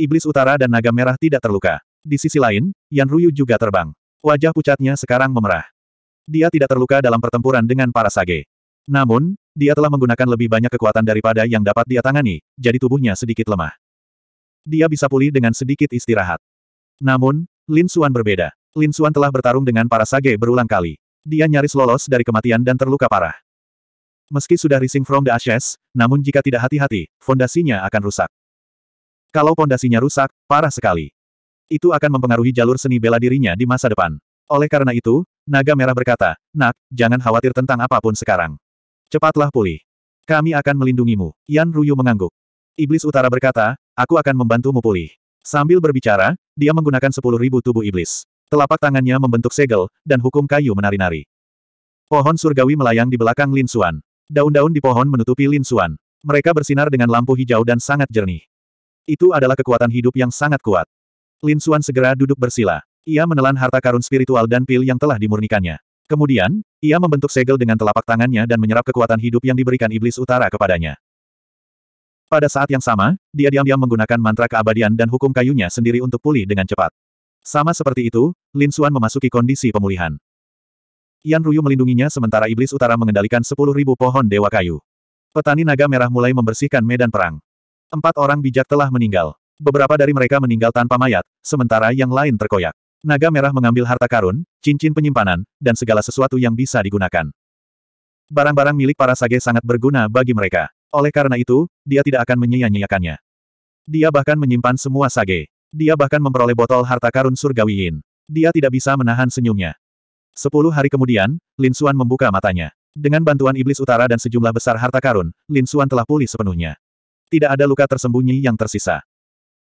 Iblis utara dan naga merah tidak terluka. Di sisi lain, Yan Ruyu juga terbang. Wajah pucatnya sekarang memerah. Dia tidak terluka dalam pertempuran dengan para sage. Namun, dia telah menggunakan lebih banyak kekuatan daripada yang dapat dia tangani, jadi tubuhnya sedikit lemah. Dia bisa pulih dengan sedikit istirahat. Namun, Lin Xuan berbeda. Lin Xuan telah bertarung dengan para sage berulang kali. Dia nyaris lolos dari kematian dan terluka parah. Meski sudah rising from the ashes, namun jika tidak hati-hati, fondasinya akan rusak. Kalau pondasinya rusak, parah sekali. Itu akan mempengaruhi jalur seni bela dirinya di masa depan. Oleh karena itu, Naga Merah berkata, Nak, jangan khawatir tentang apapun sekarang. Cepatlah pulih. Kami akan melindungimu. Yan Ruyu mengangguk. Iblis Utara berkata, aku akan membantumu pulih. Sambil berbicara, dia menggunakan sepuluh ribu tubuh iblis. Telapak tangannya membentuk segel, dan hukum kayu menari-nari. Pohon surgawi melayang di belakang Lin Suan. Daun-daun di pohon menutupi Lin Suan. Mereka bersinar dengan lampu hijau dan sangat jernih. Itu adalah kekuatan hidup yang sangat kuat. Lin Xuan segera duduk bersila. Ia menelan harta karun spiritual dan pil yang telah dimurnikannya. Kemudian, ia membentuk segel dengan telapak tangannya dan menyerap kekuatan hidup yang diberikan iblis utara kepadanya. Pada saat yang sama, dia diam-diam menggunakan mantra keabadian dan hukum kayunya sendiri untuk pulih dengan cepat. Sama seperti itu, Lin Xuan memasuki kondisi pemulihan. Yan Ruyu melindunginya sementara iblis utara mengendalikan 10.000 pohon dewa kayu. Petani naga merah mulai membersihkan medan perang. Empat orang bijak telah meninggal. Beberapa dari mereka meninggal tanpa mayat, sementara yang lain terkoyak. Naga merah mengambil harta karun, cincin penyimpanan, dan segala sesuatu yang bisa digunakan. Barang-barang milik para sage sangat berguna bagi mereka. Oleh karena itu, dia tidak akan menyia-nyiakannya. Dia bahkan menyimpan semua sage. Dia bahkan memperoleh botol harta karun surgawiin. Dia tidak bisa menahan senyumnya. Sepuluh hari kemudian, Lin Xuan membuka matanya. Dengan bantuan iblis utara dan sejumlah besar harta karun, Lin Xuan telah pulih sepenuhnya tidak ada luka tersembunyi yang tersisa.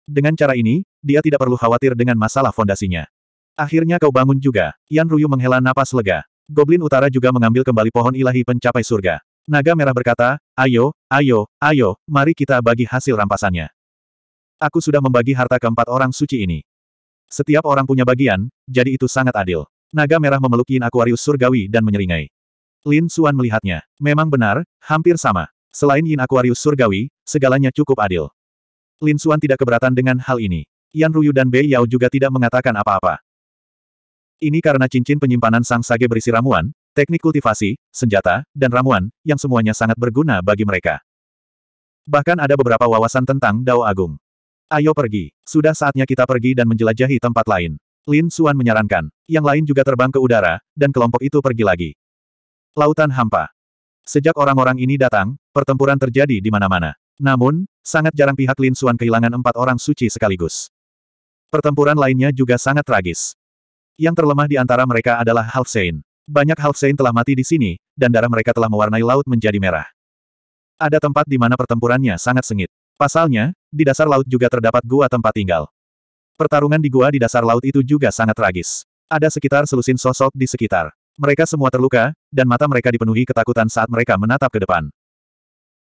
Dengan cara ini, dia tidak perlu khawatir dengan masalah fondasinya. Akhirnya kau bangun juga. Yan Ruyu menghela napas lega. Goblin Utara juga mengambil kembali pohon ilahi pencapai surga. Naga Merah berkata, ayo, ayo, ayo, mari kita bagi hasil rampasannya. Aku sudah membagi harta keempat orang suci ini. Setiap orang punya bagian, jadi itu sangat adil. Naga Merah memelukin Yin Aquarius Surgawi dan menyeringai. Lin Suan melihatnya. Memang benar, hampir sama. Selain Yin Aquarius surgawi, segalanya cukup adil. Lin Xuan tidak keberatan dengan hal ini. Yan Ruyu dan Bei Yao juga tidak mengatakan apa-apa. Ini karena cincin penyimpanan sang sage berisi ramuan, teknik kultivasi, senjata, dan ramuan, yang semuanya sangat berguna bagi mereka. Bahkan ada beberapa wawasan tentang Dao Agung. Ayo pergi, sudah saatnya kita pergi dan menjelajahi tempat lain. Lin Xuan menyarankan. Yang lain juga terbang ke udara, dan kelompok itu pergi lagi. Lautan hampa. Sejak orang-orang ini datang, pertempuran terjadi di mana-mana. Namun, sangat jarang pihak Lin Suan kehilangan empat orang suci sekaligus. Pertempuran lainnya juga sangat tragis. Yang terlemah di antara mereka adalah Saint. Banyak Saint telah mati di sini, dan darah mereka telah mewarnai laut menjadi merah. Ada tempat di mana pertempurannya sangat sengit. Pasalnya, di dasar laut juga terdapat gua tempat tinggal. Pertarungan di gua di dasar laut itu juga sangat tragis. Ada sekitar selusin sosok di sekitar. Mereka semua terluka, dan mata mereka dipenuhi ketakutan saat mereka menatap ke depan.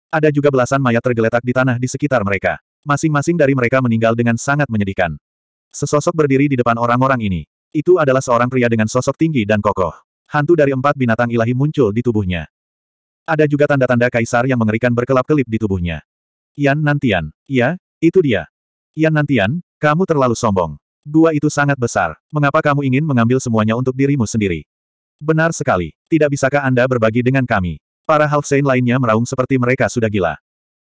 Ada juga belasan mayat tergeletak di tanah di sekitar mereka. Masing-masing dari mereka meninggal dengan sangat menyedihkan. Sesosok berdiri di depan orang-orang ini. Itu adalah seorang pria dengan sosok tinggi dan kokoh. Hantu dari empat binatang ilahi muncul di tubuhnya. Ada juga tanda-tanda kaisar yang mengerikan berkelap-kelip di tubuhnya. Yan Nantian. Ya, itu dia. Yan Nantian, kamu terlalu sombong. Gua itu sangat besar. Mengapa kamu ingin mengambil semuanya untuk dirimu sendiri? Benar sekali. Tidak bisakah Anda berbagi dengan kami? Para saint lainnya meraung seperti mereka sudah gila.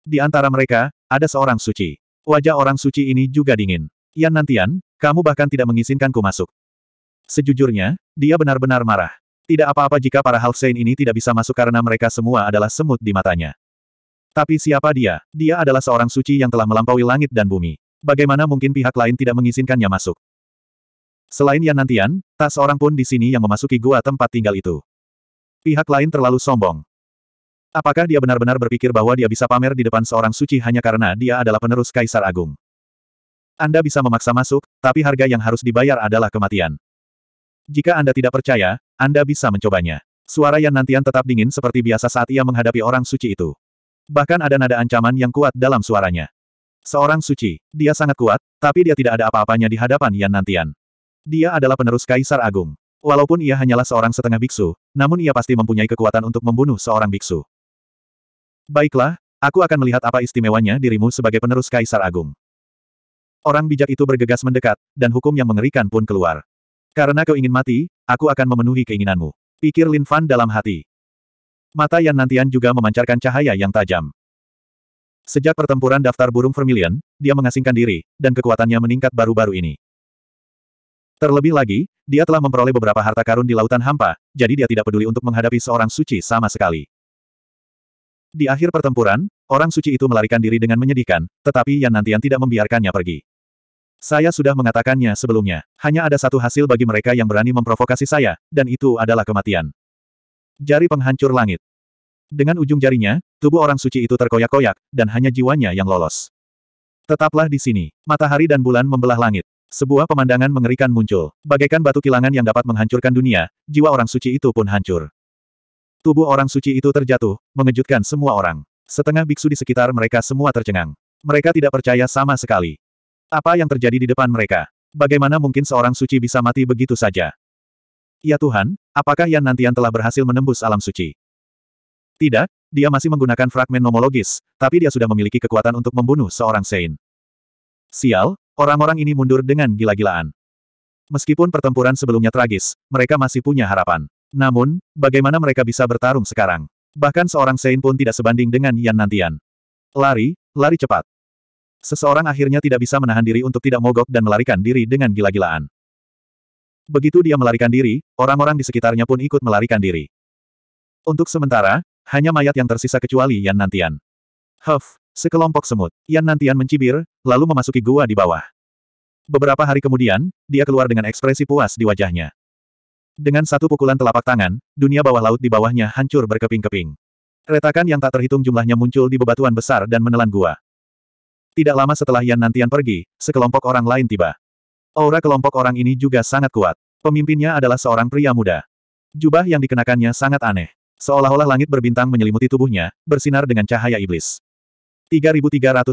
Di antara mereka, ada seorang suci. Wajah orang suci ini juga dingin. Yan Nantian, kamu bahkan tidak mengizinkanku masuk. Sejujurnya, dia benar-benar marah. Tidak apa-apa jika para saint ini tidak bisa masuk karena mereka semua adalah semut di matanya. Tapi siapa dia? Dia adalah seorang suci yang telah melampaui langit dan bumi. Bagaimana mungkin pihak lain tidak mengizinkannya masuk? Selain Yan Nantian, tak seorang pun di sini yang memasuki gua tempat tinggal itu. Pihak lain terlalu sombong. Apakah dia benar-benar berpikir bahwa dia bisa pamer di depan seorang suci hanya karena dia adalah penerus Kaisar Agung? Anda bisa memaksa masuk, tapi harga yang harus dibayar adalah kematian. Jika Anda tidak percaya, Anda bisa mencobanya. Suara Yan Nantian tetap dingin seperti biasa saat ia menghadapi orang suci itu. Bahkan ada nada ancaman yang kuat dalam suaranya. Seorang suci, dia sangat kuat, tapi dia tidak ada apa-apanya di hadapan Yan Nantian. Dia adalah penerus Kaisar Agung. Walaupun ia hanyalah seorang setengah biksu, namun ia pasti mempunyai kekuatan untuk membunuh seorang biksu. Baiklah, aku akan melihat apa istimewanya dirimu sebagai penerus Kaisar Agung. Orang bijak itu bergegas mendekat, dan hukum yang mengerikan pun keluar. Karena kau ingin mati, aku akan memenuhi keinginanmu. Pikir Lin Fan dalam hati. Mata Yan Nantian juga memancarkan cahaya yang tajam. Sejak pertempuran daftar burung Vermilion, dia mengasingkan diri, dan kekuatannya meningkat baru-baru ini. Terlebih lagi, dia telah memperoleh beberapa harta karun di lautan hampa, jadi dia tidak peduli untuk menghadapi seorang suci sama sekali. Di akhir pertempuran, orang suci itu melarikan diri dengan menyedihkan, tetapi yang Nantian tidak membiarkannya pergi. Saya sudah mengatakannya sebelumnya, hanya ada satu hasil bagi mereka yang berani memprovokasi saya, dan itu adalah kematian. Jari penghancur langit. Dengan ujung jarinya, tubuh orang suci itu terkoyak-koyak, dan hanya jiwanya yang lolos. Tetaplah di sini. Matahari dan bulan membelah langit. Sebuah pemandangan mengerikan muncul. Bagaikan batu kilangan yang dapat menghancurkan dunia, jiwa orang suci itu pun hancur. Tubuh orang suci itu terjatuh, mengejutkan semua orang. Setengah biksu di sekitar mereka semua tercengang. Mereka tidak percaya sama sekali. Apa yang terjadi di depan mereka? Bagaimana mungkin seorang suci bisa mati begitu saja? Ya Tuhan, apakah Yan Nantian telah berhasil menembus alam suci? Tidak, dia masih menggunakan fragmen nomologis, tapi dia sudah memiliki kekuatan untuk membunuh seorang Sein. Sial, Orang-orang ini mundur dengan gila-gilaan. Meskipun pertempuran sebelumnya tragis, mereka masih punya harapan. Namun, bagaimana mereka bisa bertarung sekarang? Bahkan seorang Sein pun tidak sebanding dengan Yan Nantian. Lari, lari cepat. Seseorang akhirnya tidak bisa menahan diri untuk tidak mogok dan melarikan diri dengan gila-gilaan. Begitu dia melarikan diri, orang-orang di sekitarnya pun ikut melarikan diri. Untuk sementara, hanya mayat yang tersisa kecuali Yan Nantian. Huff, Sekelompok semut. Yan Nantian mencibir, lalu memasuki gua di bawah. Beberapa hari kemudian, dia keluar dengan ekspresi puas di wajahnya. Dengan satu pukulan telapak tangan, dunia bawah laut di bawahnya hancur berkeping-keping. Retakan yang tak terhitung jumlahnya muncul di bebatuan besar dan menelan gua. Tidak lama setelah Yan Nantian pergi, sekelompok orang lain tiba. Aura kelompok orang ini juga sangat kuat. Pemimpinnya adalah seorang pria muda. Jubah yang dikenakannya sangat aneh. Seolah-olah langit berbintang menyelimuti tubuhnya, bersinar dengan cahaya iblis. 3362.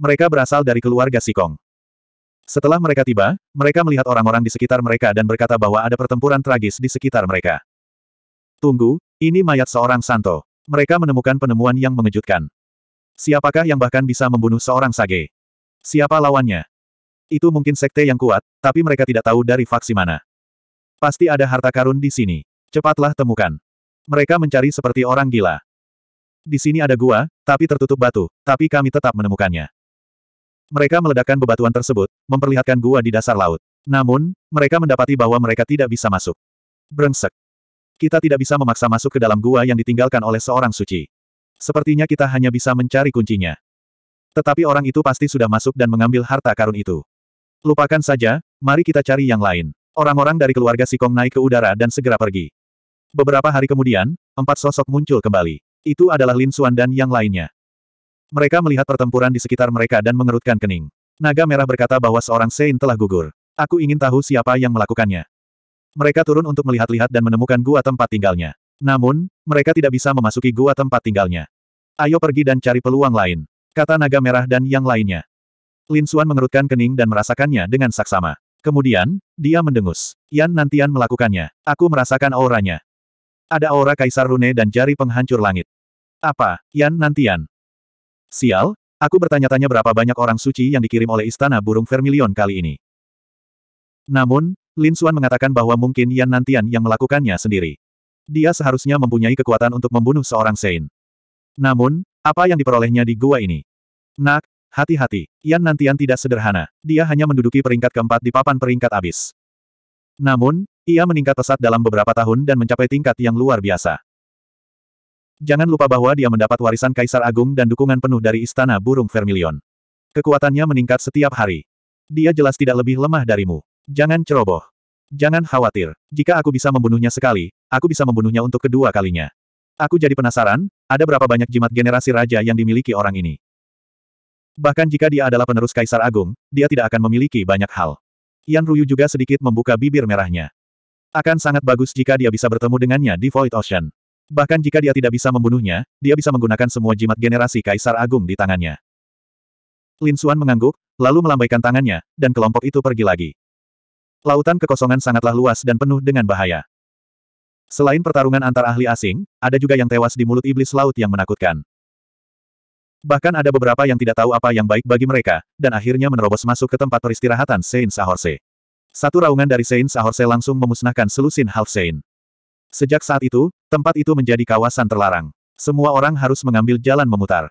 Mereka berasal dari keluarga Sikong. Setelah mereka tiba, mereka melihat orang-orang di sekitar mereka dan berkata bahwa ada pertempuran tragis di sekitar mereka. Tunggu, ini mayat seorang Santo. Mereka menemukan penemuan yang mengejutkan. Siapakah yang bahkan bisa membunuh seorang Sage? Siapa lawannya? Itu mungkin sekte yang kuat, tapi mereka tidak tahu dari faksi mana. Pasti ada harta karun di sini. Cepatlah temukan. Mereka mencari seperti orang gila. Di sini ada gua, tapi tertutup batu, tapi kami tetap menemukannya. Mereka meledakkan bebatuan tersebut, memperlihatkan gua di dasar laut. Namun, mereka mendapati bahwa mereka tidak bisa masuk. Brengsek. Kita tidak bisa memaksa masuk ke dalam gua yang ditinggalkan oleh seorang suci. Sepertinya kita hanya bisa mencari kuncinya. Tetapi orang itu pasti sudah masuk dan mengambil harta karun itu. Lupakan saja, mari kita cari yang lain. Orang-orang dari keluarga Sikong naik ke udara dan segera pergi. Beberapa hari kemudian, empat sosok muncul kembali. Itu adalah Lin Suan dan yang lainnya. Mereka melihat pertempuran di sekitar mereka dan mengerutkan kening. Naga Merah berkata bahwa seorang Sein telah gugur. Aku ingin tahu siapa yang melakukannya. Mereka turun untuk melihat-lihat dan menemukan gua tempat tinggalnya. Namun, mereka tidak bisa memasuki gua tempat tinggalnya. Ayo pergi dan cari peluang lain. Kata Naga Merah dan yang lainnya. Lin Suan mengerutkan kening dan merasakannya dengan saksama. Kemudian, dia mendengus. Yan Nantian melakukannya. Aku merasakan auranya. Ada aura Kaisar Rune dan jari penghancur langit. Apa, Yan Nantian? Sial, aku bertanya-tanya berapa banyak orang suci yang dikirim oleh Istana Burung Vermilion kali ini. Namun, Lin Xuan mengatakan bahwa mungkin Yan Nantian yang melakukannya sendiri. Dia seharusnya mempunyai kekuatan untuk membunuh seorang Sein. Namun, apa yang diperolehnya di gua ini? Nak, hati-hati, Yan Nantian tidak sederhana. Dia hanya menduduki peringkat keempat di papan peringkat abis. Namun, ia meningkat pesat dalam beberapa tahun dan mencapai tingkat yang luar biasa. Jangan lupa bahwa dia mendapat warisan Kaisar Agung dan dukungan penuh dari Istana Burung Vermilion. Kekuatannya meningkat setiap hari. Dia jelas tidak lebih lemah darimu. Jangan ceroboh. Jangan khawatir. Jika aku bisa membunuhnya sekali, aku bisa membunuhnya untuk kedua kalinya. Aku jadi penasaran, ada berapa banyak jimat generasi raja yang dimiliki orang ini. Bahkan jika dia adalah penerus Kaisar Agung, dia tidak akan memiliki banyak hal. Yan Ruyu juga sedikit membuka bibir merahnya. Akan sangat bagus jika dia bisa bertemu dengannya di Void Ocean. Bahkan jika dia tidak bisa membunuhnya, dia bisa menggunakan semua jimat generasi Kaisar Agung di tangannya. Lin Xuan mengangguk, lalu melambaikan tangannya, dan kelompok itu pergi lagi. Lautan kekosongan sangatlah luas dan penuh dengan bahaya. Selain pertarungan antar ahli asing, ada juga yang tewas di mulut iblis laut yang menakutkan. Bahkan ada beberapa yang tidak tahu apa yang baik bagi mereka, dan akhirnya menerobos masuk ke tempat peristirahatan Saint Sahorse. Satu raungan dari Saint Sahorse langsung memusnahkan selusin Half Saint. Sejak saat itu, tempat itu menjadi kawasan terlarang. Semua orang harus mengambil jalan memutar.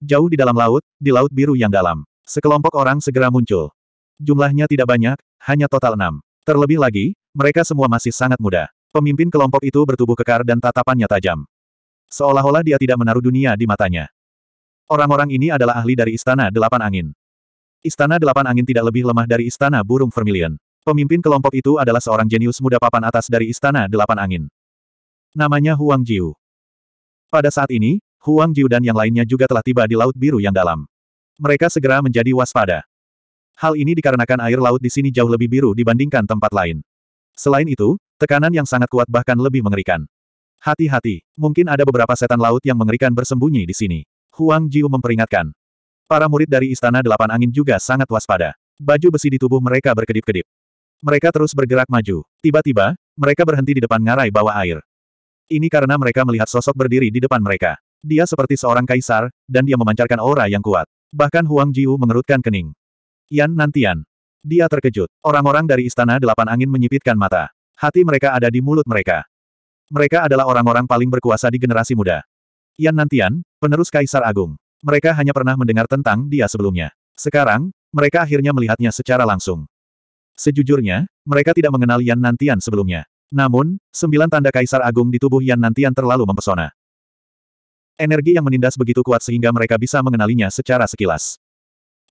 Jauh di dalam laut, di Laut Biru yang dalam, sekelompok orang segera muncul. Jumlahnya tidak banyak, hanya total enam. Terlebih lagi, mereka semua masih sangat muda. Pemimpin kelompok itu bertubuh kekar dan tatapannya tajam. Seolah-olah dia tidak menaruh dunia di matanya. Orang-orang ini adalah ahli dari Istana Delapan Angin. Istana Delapan Angin tidak lebih lemah dari Istana Burung Vermilion. Pemimpin kelompok itu adalah seorang jenius muda papan atas dari Istana Delapan Angin. Namanya Huang Jiu. Pada saat ini, Huang Jiu dan yang lainnya juga telah tiba di Laut Biru yang dalam. Mereka segera menjadi waspada. Hal ini dikarenakan air laut di sini jauh lebih biru dibandingkan tempat lain. Selain itu, tekanan yang sangat kuat bahkan lebih mengerikan. Hati-hati, mungkin ada beberapa setan laut yang mengerikan bersembunyi di sini. Huang Jiu memperingatkan. Para murid dari Istana Delapan Angin juga sangat waspada. Baju besi di tubuh mereka berkedip-kedip. Mereka terus bergerak maju. Tiba-tiba, mereka berhenti di depan ngarai bawah air. Ini karena mereka melihat sosok berdiri di depan mereka. Dia seperti seorang kaisar, dan dia memancarkan aura yang kuat. Bahkan Huang Jiu mengerutkan kening. Yan Nantian. Dia terkejut. Orang-orang dari Istana Delapan Angin menyipitkan mata. Hati mereka ada di mulut mereka. Mereka adalah orang-orang paling berkuasa di generasi muda. Yan Nantian, penerus Kaisar Agung. Mereka hanya pernah mendengar tentang dia sebelumnya. Sekarang, mereka akhirnya melihatnya secara langsung. Sejujurnya, mereka tidak mengenal Yan Nantian sebelumnya. Namun, sembilan tanda kaisar agung di tubuh Yan Nantian terlalu mempesona. Energi yang menindas begitu kuat sehingga mereka bisa mengenalinya secara sekilas.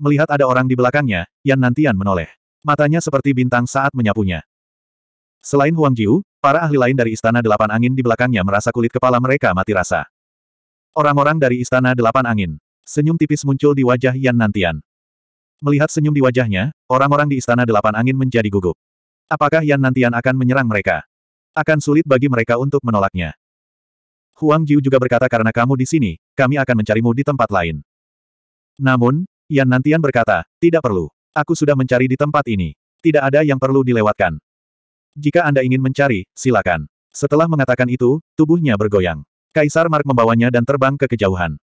Melihat ada orang di belakangnya, Yan Nantian menoleh. Matanya seperti bintang saat menyapunya. Selain Huang Jiu, para ahli lain dari Istana Delapan Angin di belakangnya merasa kulit kepala mereka mati rasa. Orang-orang dari Istana Delapan Angin. Senyum tipis muncul di wajah Yan Nantian. Melihat senyum di wajahnya, orang-orang di Istana Delapan Angin menjadi gugup. Apakah Yan Nantian akan menyerang mereka? Akan sulit bagi mereka untuk menolaknya. Huang Jiu juga berkata karena kamu di sini, kami akan mencarimu di tempat lain. Namun, Yan Nantian berkata, tidak perlu. Aku sudah mencari di tempat ini. Tidak ada yang perlu dilewatkan. Jika Anda ingin mencari, silakan. Setelah mengatakan itu, tubuhnya bergoyang. Kaisar Mark membawanya dan terbang ke kejauhan.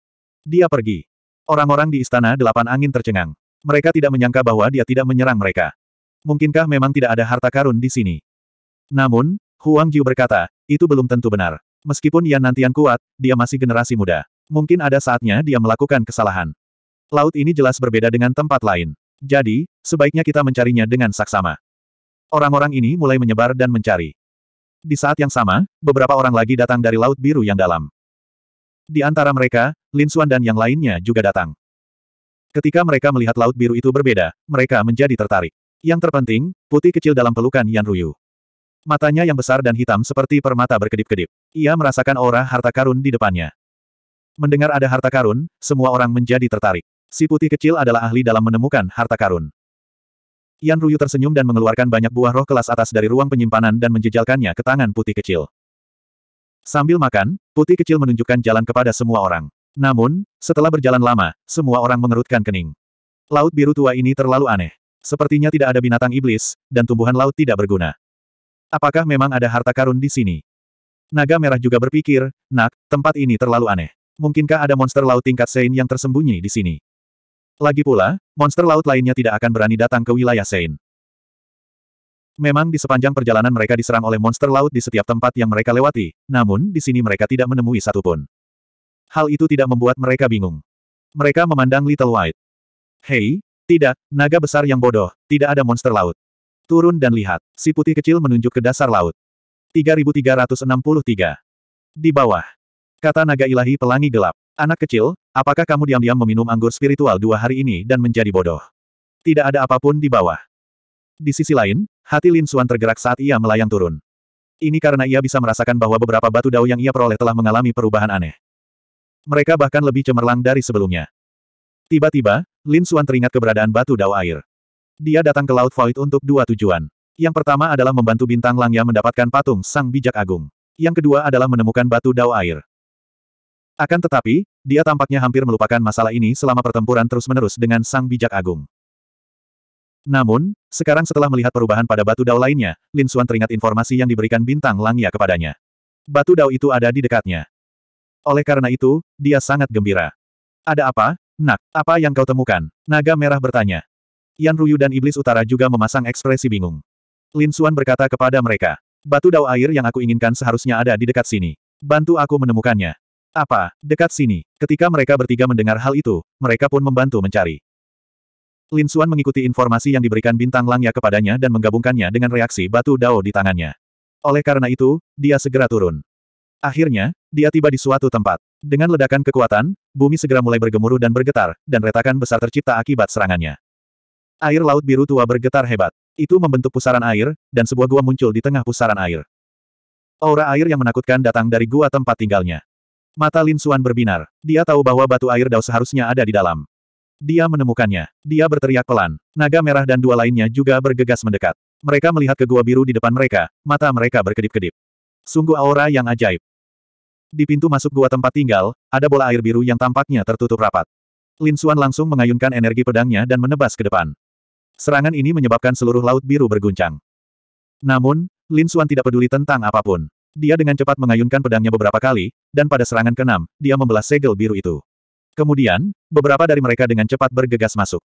Dia pergi. Orang-orang di Istana Delapan Angin tercengang. Mereka tidak menyangka bahwa dia tidak menyerang mereka. Mungkinkah memang tidak ada harta karun di sini? Namun, Huang Jiu berkata, itu belum tentu benar. Meskipun Yan Nantian kuat, dia masih generasi muda. Mungkin ada saatnya dia melakukan kesalahan. Laut ini jelas berbeda dengan tempat lain. Jadi, sebaiknya kita mencarinya dengan saksama. Orang-orang ini mulai menyebar dan mencari. Di saat yang sama, beberapa orang lagi datang dari Laut Biru yang dalam. Di antara mereka, Lin Xuan dan yang lainnya juga datang. Ketika mereka melihat laut biru itu berbeda, mereka menjadi tertarik. Yang terpenting, putih kecil dalam pelukan Yan Ruyu. Matanya yang besar dan hitam seperti permata berkedip-kedip. Ia merasakan aura harta karun di depannya. Mendengar ada harta karun, semua orang menjadi tertarik. Si putih kecil adalah ahli dalam menemukan harta karun. Yan Ruyu tersenyum dan mengeluarkan banyak buah roh kelas atas dari ruang penyimpanan dan menjejalkannya ke tangan putih kecil. Sambil makan, putih kecil menunjukkan jalan kepada semua orang. Namun, setelah berjalan lama, semua orang mengerutkan kening. Laut biru tua ini terlalu aneh. Sepertinya tidak ada binatang iblis, dan tumbuhan laut tidak berguna. Apakah memang ada harta karun di sini? Naga merah juga berpikir, nak, tempat ini terlalu aneh. Mungkinkah ada monster laut tingkat Sein yang tersembunyi di sini? Lagi pula, monster laut lainnya tidak akan berani datang ke wilayah Sein. Memang di sepanjang perjalanan mereka diserang oleh monster laut di setiap tempat yang mereka lewati, namun di sini mereka tidak menemui satupun hal itu tidak membuat mereka bingung. Mereka memandang Little White. Hei, tidak, naga besar yang bodoh, tidak ada monster laut. Turun dan lihat, si putih kecil menunjuk ke dasar laut. 3363. Di bawah. Kata naga ilahi pelangi gelap. Anak kecil, apakah kamu diam-diam meminum anggur spiritual dua hari ini dan menjadi bodoh? Tidak ada apapun di bawah. Di sisi lain, hati Lin Xuan tergerak saat ia melayang turun. Ini karena ia bisa merasakan bahwa beberapa batu dao yang ia peroleh telah mengalami perubahan aneh. Mereka bahkan lebih cemerlang dari sebelumnya. Tiba-tiba, Lin Xuan teringat keberadaan batu dao air. Dia datang ke Laut Void untuk dua tujuan. Yang pertama adalah membantu Bintang Langya mendapatkan patung Sang Bijak Agung. Yang kedua adalah menemukan batu dao air. Akan tetapi, dia tampaknya hampir melupakan masalah ini selama pertempuran terus-menerus dengan Sang Bijak Agung. Namun, sekarang setelah melihat perubahan pada batu dao lainnya, Lin Xuan teringat informasi yang diberikan bintang Langya kepadanya. Batu dao itu ada di dekatnya. Oleh karena itu, dia sangat gembira. Ada apa, nak? Apa yang kau temukan? Naga merah bertanya. Yan Ruyu dan Iblis Utara juga memasang ekspresi bingung. Lin Xuan berkata kepada mereka, batu dao air yang aku inginkan seharusnya ada di dekat sini. Bantu aku menemukannya. Apa, dekat sini? Ketika mereka bertiga mendengar hal itu, mereka pun membantu mencari. Lin Xuan mengikuti informasi yang diberikan bintang langnya kepadanya dan menggabungkannya dengan reaksi batu dao di tangannya. Oleh karena itu, dia segera turun. Akhirnya, dia tiba di suatu tempat. Dengan ledakan kekuatan, bumi segera mulai bergemuruh dan bergetar, dan retakan besar tercipta akibat serangannya. Air laut biru tua bergetar hebat. Itu membentuk pusaran air, dan sebuah gua muncul di tengah pusaran air. Aura air yang menakutkan datang dari gua tempat tinggalnya. Mata Lin Suan berbinar. Dia tahu bahwa batu air dao seharusnya ada di dalam. Dia menemukannya. Dia berteriak pelan. Naga merah dan dua lainnya juga bergegas mendekat. Mereka melihat ke gua biru di depan mereka, mata mereka berkedip-kedip. Sungguh aura yang ajaib. Di pintu masuk gua tempat tinggal, ada bola air biru yang tampaknya tertutup rapat. Lin Xuan langsung mengayunkan energi pedangnya dan menebas ke depan. Serangan ini menyebabkan seluruh laut biru berguncang. Namun, Lin Xuan tidak peduli tentang apapun. Dia dengan cepat mengayunkan pedangnya beberapa kali, dan pada serangan keenam, dia membelah segel biru itu. Kemudian, beberapa dari mereka dengan cepat bergegas masuk.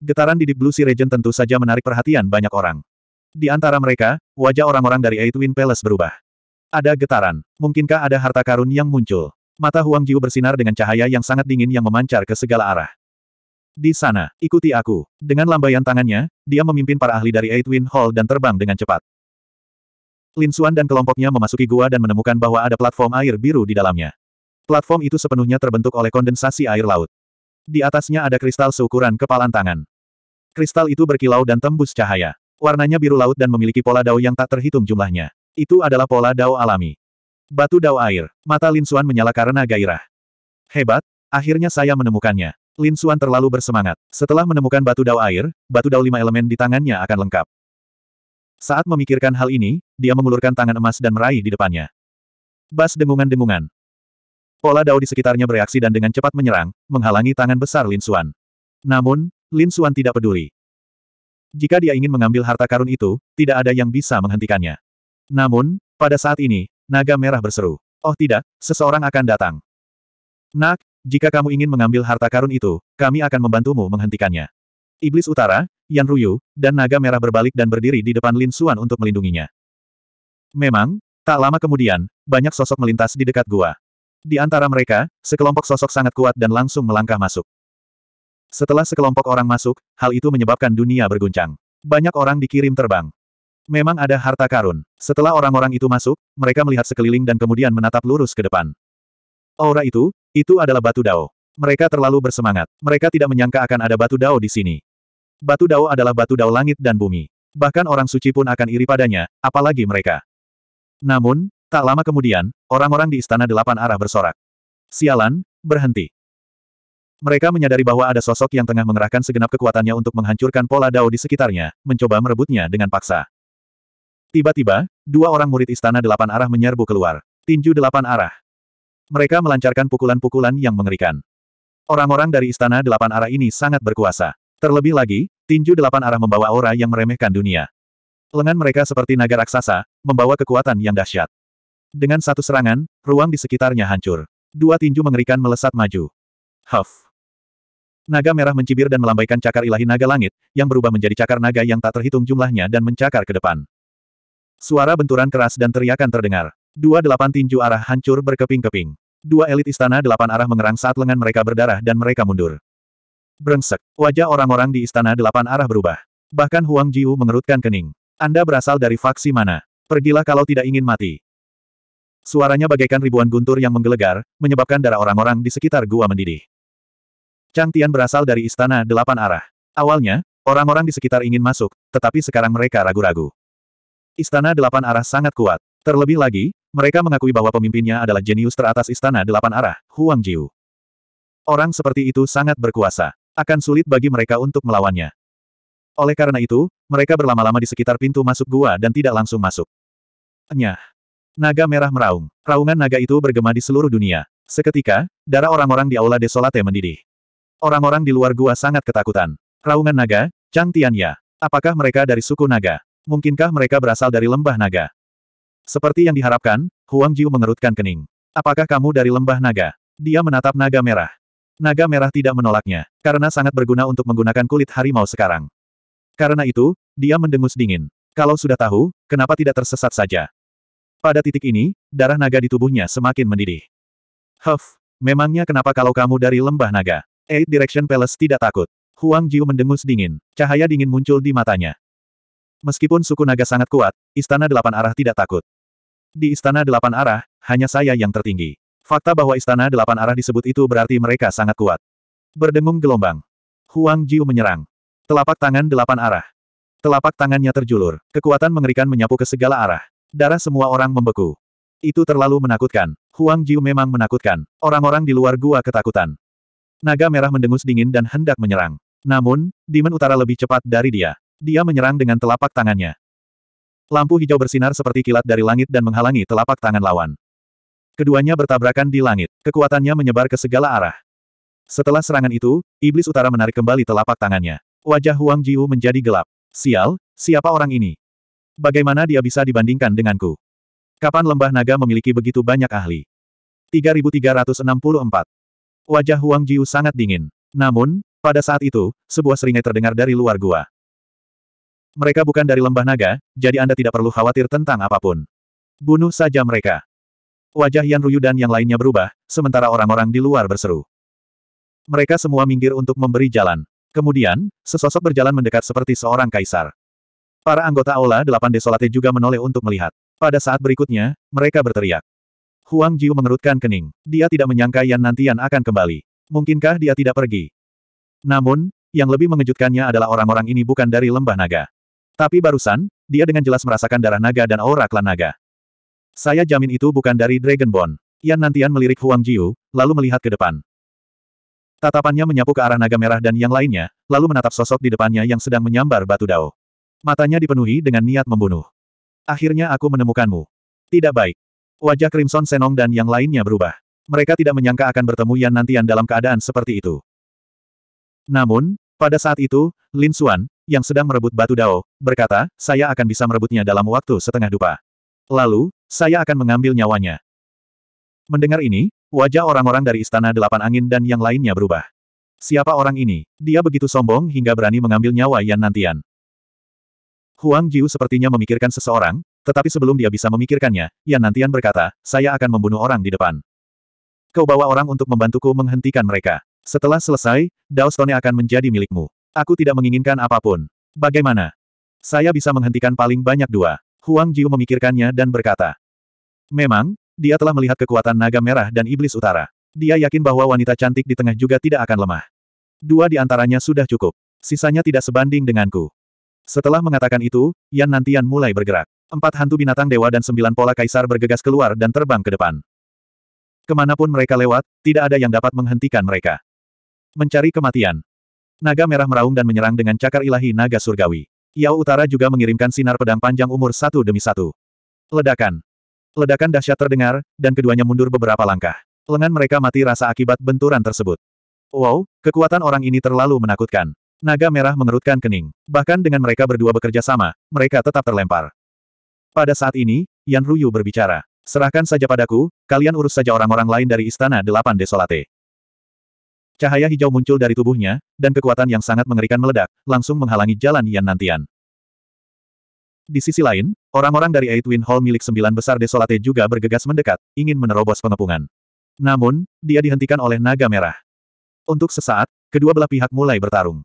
Getaran di Deep Blue Sea Region tentu saja menarik perhatian banyak orang. Di antara mereka, wajah orang-orang dari Eight Wind Palace berubah. Ada getaran. Mungkinkah ada harta karun yang muncul? Mata Huang Jiu bersinar dengan cahaya yang sangat dingin yang memancar ke segala arah. Di sana, ikuti aku. Dengan lambaian tangannya, dia memimpin para ahli dari Eight Wind Hall dan terbang dengan cepat. Lin Xuan dan kelompoknya memasuki gua dan menemukan bahwa ada platform air biru di dalamnya. Platform itu sepenuhnya terbentuk oleh kondensasi air laut. Di atasnya ada kristal seukuran kepalan tangan. Kristal itu berkilau dan tembus cahaya. Warnanya biru laut dan memiliki pola dao yang tak terhitung jumlahnya. Itu adalah pola dao alami. Batu dao air. Mata Lin Xuan menyala karena gairah. Hebat, akhirnya saya menemukannya. Lin Xuan terlalu bersemangat. Setelah menemukan batu dao air, batu dao lima elemen di tangannya akan lengkap. Saat memikirkan hal ini, dia mengulurkan tangan emas dan meraih di depannya. Bas dengungan-dengungan. Pola dao di sekitarnya bereaksi dan dengan cepat menyerang, menghalangi tangan besar Lin Xuan. Namun, Lin Xuan tidak peduli. Jika dia ingin mengambil harta karun itu, tidak ada yang bisa menghentikannya. Namun, pada saat ini, naga merah berseru. Oh tidak, seseorang akan datang. Nak, jika kamu ingin mengambil harta karun itu, kami akan membantumu menghentikannya. Iblis Utara, Yan Ruyu, dan naga merah berbalik dan berdiri di depan Lin Suan untuk melindunginya. Memang, tak lama kemudian, banyak sosok melintas di dekat gua. Di antara mereka, sekelompok sosok sangat kuat dan langsung melangkah masuk. Setelah sekelompok orang masuk, hal itu menyebabkan dunia berguncang. Banyak orang dikirim terbang. Memang ada harta karun. Setelah orang-orang itu masuk, mereka melihat sekeliling dan kemudian menatap lurus ke depan. Aura itu, itu adalah batu dao. Mereka terlalu bersemangat. Mereka tidak menyangka akan ada batu dao di sini. Batu dao adalah batu dao langit dan bumi. Bahkan orang suci pun akan iri padanya, apalagi mereka. Namun, tak lama kemudian, orang-orang di Istana Delapan Arah bersorak. Sialan, berhenti. Mereka menyadari bahwa ada sosok yang tengah mengerahkan segenap kekuatannya untuk menghancurkan pola dao di sekitarnya, mencoba merebutnya dengan paksa. Tiba-tiba, dua orang murid istana delapan arah menyerbu keluar. Tinju delapan arah. Mereka melancarkan pukulan-pukulan yang mengerikan. Orang-orang dari istana delapan arah ini sangat berkuasa. Terlebih lagi, tinju delapan arah membawa aura yang meremehkan dunia. Lengan mereka seperti naga raksasa, membawa kekuatan yang dahsyat. Dengan satu serangan, ruang di sekitarnya hancur. Dua tinju mengerikan melesat maju. Huff. Naga merah mencibir dan melambaikan cakar ilahi naga langit, yang berubah menjadi cakar naga yang tak terhitung jumlahnya dan mencakar ke depan. Suara benturan keras dan teriakan terdengar. Dua delapan tinju arah hancur berkeping-keping. Dua elit istana delapan arah mengerang saat lengan mereka berdarah dan mereka mundur. Brengsek, wajah orang-orang di istana delapan arah berubah. Bahkan Huang Jiu mengerutkan kening. Anda berasal dari faksi mana? Pergilah kalau tidak ingin mati. Suaranya bagaikan ribuan guntur yang menggelegar, menyebabkan darah orang-orang di sekitar gua mendidih. Chang Tian berasal dari istana delapan arah. Awalnya, orang-orang di sekitar ingin masuk, tetapi sekarang mereka ragu-ragu. Istana Delapan Arah sangat kuat. Terlebih lagi, mereka mengakui bahwa pemimpinnya adalah jenius teratas Istana Delapan Arah, Huang Jiu. Orang seperti itu sangat berkuasa. Akan sulit bagi mereka untuk melawannya. Oleh karena itu, mereka berlama-lama di sekitar pintu masuk gua dan tidak langsung masuk. Nyah. Naga merah meraung. Raungan naga itu bergema di seluruh dunia. Seketika, darah orang-orang di aula desolate mendidih. Orang-orang di luar gua sangat ketakutan. Raungan naga, Chang Tianya. Apakah mereka dari suku naga? Mungkinkah mereka berasal dari lembah naga? Seperti yang diharapkan, Huang Jiu mengerutkan kening. Apakah kamu dari lembah naga? Dia menatap naga merah. Naga merah tidak menolaknya, karena sangat berguna untuk menggunakan kulit harimau sekarang. Karena itu, dia mendengus dingin. Kalau sudah tahu, kenapa tidak tersesat saja? Pada titik ini, darah naga di tubuhnya semakin mendidih. Huff, memangnya kenapa kalau kamu dari lembah naga? Eight Direction Palace tidak takut. Huang Jiu mendengus dingin, cahaya dingin muncul di matanya. Meskipun suku naga sangat kuat, Istana Delapan Arah tidak takut. Di Istana Delapan Arah, hanya saya yang tertinggi. Fakta bahwa Istana Delapan Arah disebut itu berarti mereka sangat kuat. Berdengung gelombang. Huang Jiu menyerang. Telapak tangan delapan arah. Telapak tangannya terjulur. Kekuatan mengerikan menyapu ke segala arah. Darah semua orang membeku. Itu terlalu menakutkan. Huang Jiu memang menakutkan. Orang-orang di luar gua ketakutan. Naga merah mendengus dingin dan hendak menyerang. Namun, Demon Utara lebih cepat dari dia. Dia menyerang dengan telapak tangannya. Lampu hijau bersinar seperti kilat dari langit dan menghalangi telapak tangan lawan. Keduanya bertabrakan di langit. Kekuatannya menyebar ke segala arah. Setelah serangan itu, Iblis Utara menarik kembali telapak tangannya. Wajah Huang Jiu menjadi gelap. Sial, siapa orang ini? Bagaimana dia bisa dibandingkan denganku? Kapan lembah naga memiliki begitu banyak ahli? 3364. Wajah Huang Jiu sangat dingin. Namun, pada saat itu, sebuah seringai terdengar dari luar gua. Mereka bukan dari lembah naga, jadi Anda tidak perlu khawatir tentang apapun. Bunuh saja mereka. Wajah Yan Ruyu dan yang lainnya berubah, sementara orang-orang di luar berseru. Mereka semua minggir untuk memberi jalan. Kemudian, sesosok berjalan mendekat seperti seorang kaisar. Para anggota Aula Delapan Desolate juga menoleh untuk melihat. Pada saat berikutnya, mereka berteriak. Huang Jiu mengerutkan kening. Dia tidak menyangka Yan nantian akan kembali. Mungkinkah dia tidak pergi? Namun, yang lebih mengejutkannya adalah orang-orang ini bukan dari lembah naga. Tapi barusan, dia dengan jelas merasakan darah naga dan aura klan naga. Saya jamin itu bukan dari Dragonborn. Yan Nantian melirik Huang Jiu, lalu melihat ke depan. Tatapannya menyapu ke arah naga merah dan yang lainnya, lalu menatap sosok di depannya yang sedang menyambar batu dao. Matanya dipenuhi dengan niat membunuh. Akhirnya aku menemukanmu. Tidak baik. Wajah Crimson Senong dan yang lainnya berubah. Mereka tidak menyangka akan bertemu Yan Nantian dalam keadaan seperti itu. Namun, pada saat itu, Lin Xuan, yang sedang merebut batu dao, berkata, saya akan bisa merebutnya dalam waktu setengah dupa. Lalu, saya akan mengambil nyawanya. Mendengar ini, wajah orang-orang dari Istana Delapan Angin dan yang lainnya berubah. Siapa orang ini? Dia begitu sombong hingga berani mengambil nyawa Yan Nantian. Huang Jiu sepertinya memikirkan seseorang, tetapi sebelum dia bisa memikirkannya, Yan Nantian berkata, saya akan membunuh orang di depan. Kau bawa orang untuk membantuku menghentikan mereka. Setelah selesai, Stone akan menjadi milikmu. Aku tidak menginginkan apapun. Bagaimana? Saya bisa menghentikan paling banyak dua. Huang Jiu memikirkannya dan berkata. Memang, dia telah melihat kekuatan naga merah dan iblis utara. Dia yakin bahwa wanita cantik di tengah juga tidak akan lemah. Dua di antaranya sudah cukup. Sisanya tidak sebanding denganku. Setelah mengatakan itu, Yan Nantian mulai bergerak. Empat hantu binatang dewa dan sembilan pola kaisar bergegas keluar dan terbang ke depan. Kemanapun mereka lewat, tidak ada yang dapat menghentikan mereka. Mencari kematian. Naga merah meraung dan menyerang dengan cakar ilahi naga surgawi. Yao Utara juga mengirimkan sinar pedang panjang umur satu demi satu. Ledakan. Ledakan dahsyat terdengar, dan keduanya mundur beberapa langkah. Lengan mereka mati rasa akibat benturan tersebut. Wow, kekuatan orang ini terlalu menakutkan. Naga merah mengerutkan kening. Bahkan dengan mereka berdua bekerja sama, mereka tetap terlempar. Pada saat ini, Yan Ruyu berbicara. Serahkan saja padaku, kalian urus saja orang-orang lain dari Istana Delapan Desolate. Cahaya hijau muncul dari tubuhnya, dan kekuatan yang sangat mengerikan meledak, langsung menghalangi jalan Yan Nantian. Di sisi lain, orang-orang dari Eight Wind Hall milik sembilan besar Desolate juga bergegas mendekat, ingin menerobos pengepungan. Namun, dia dihentikan oleh naga merah. Untuk sesaat, kedua belah pihak mulai bertarung.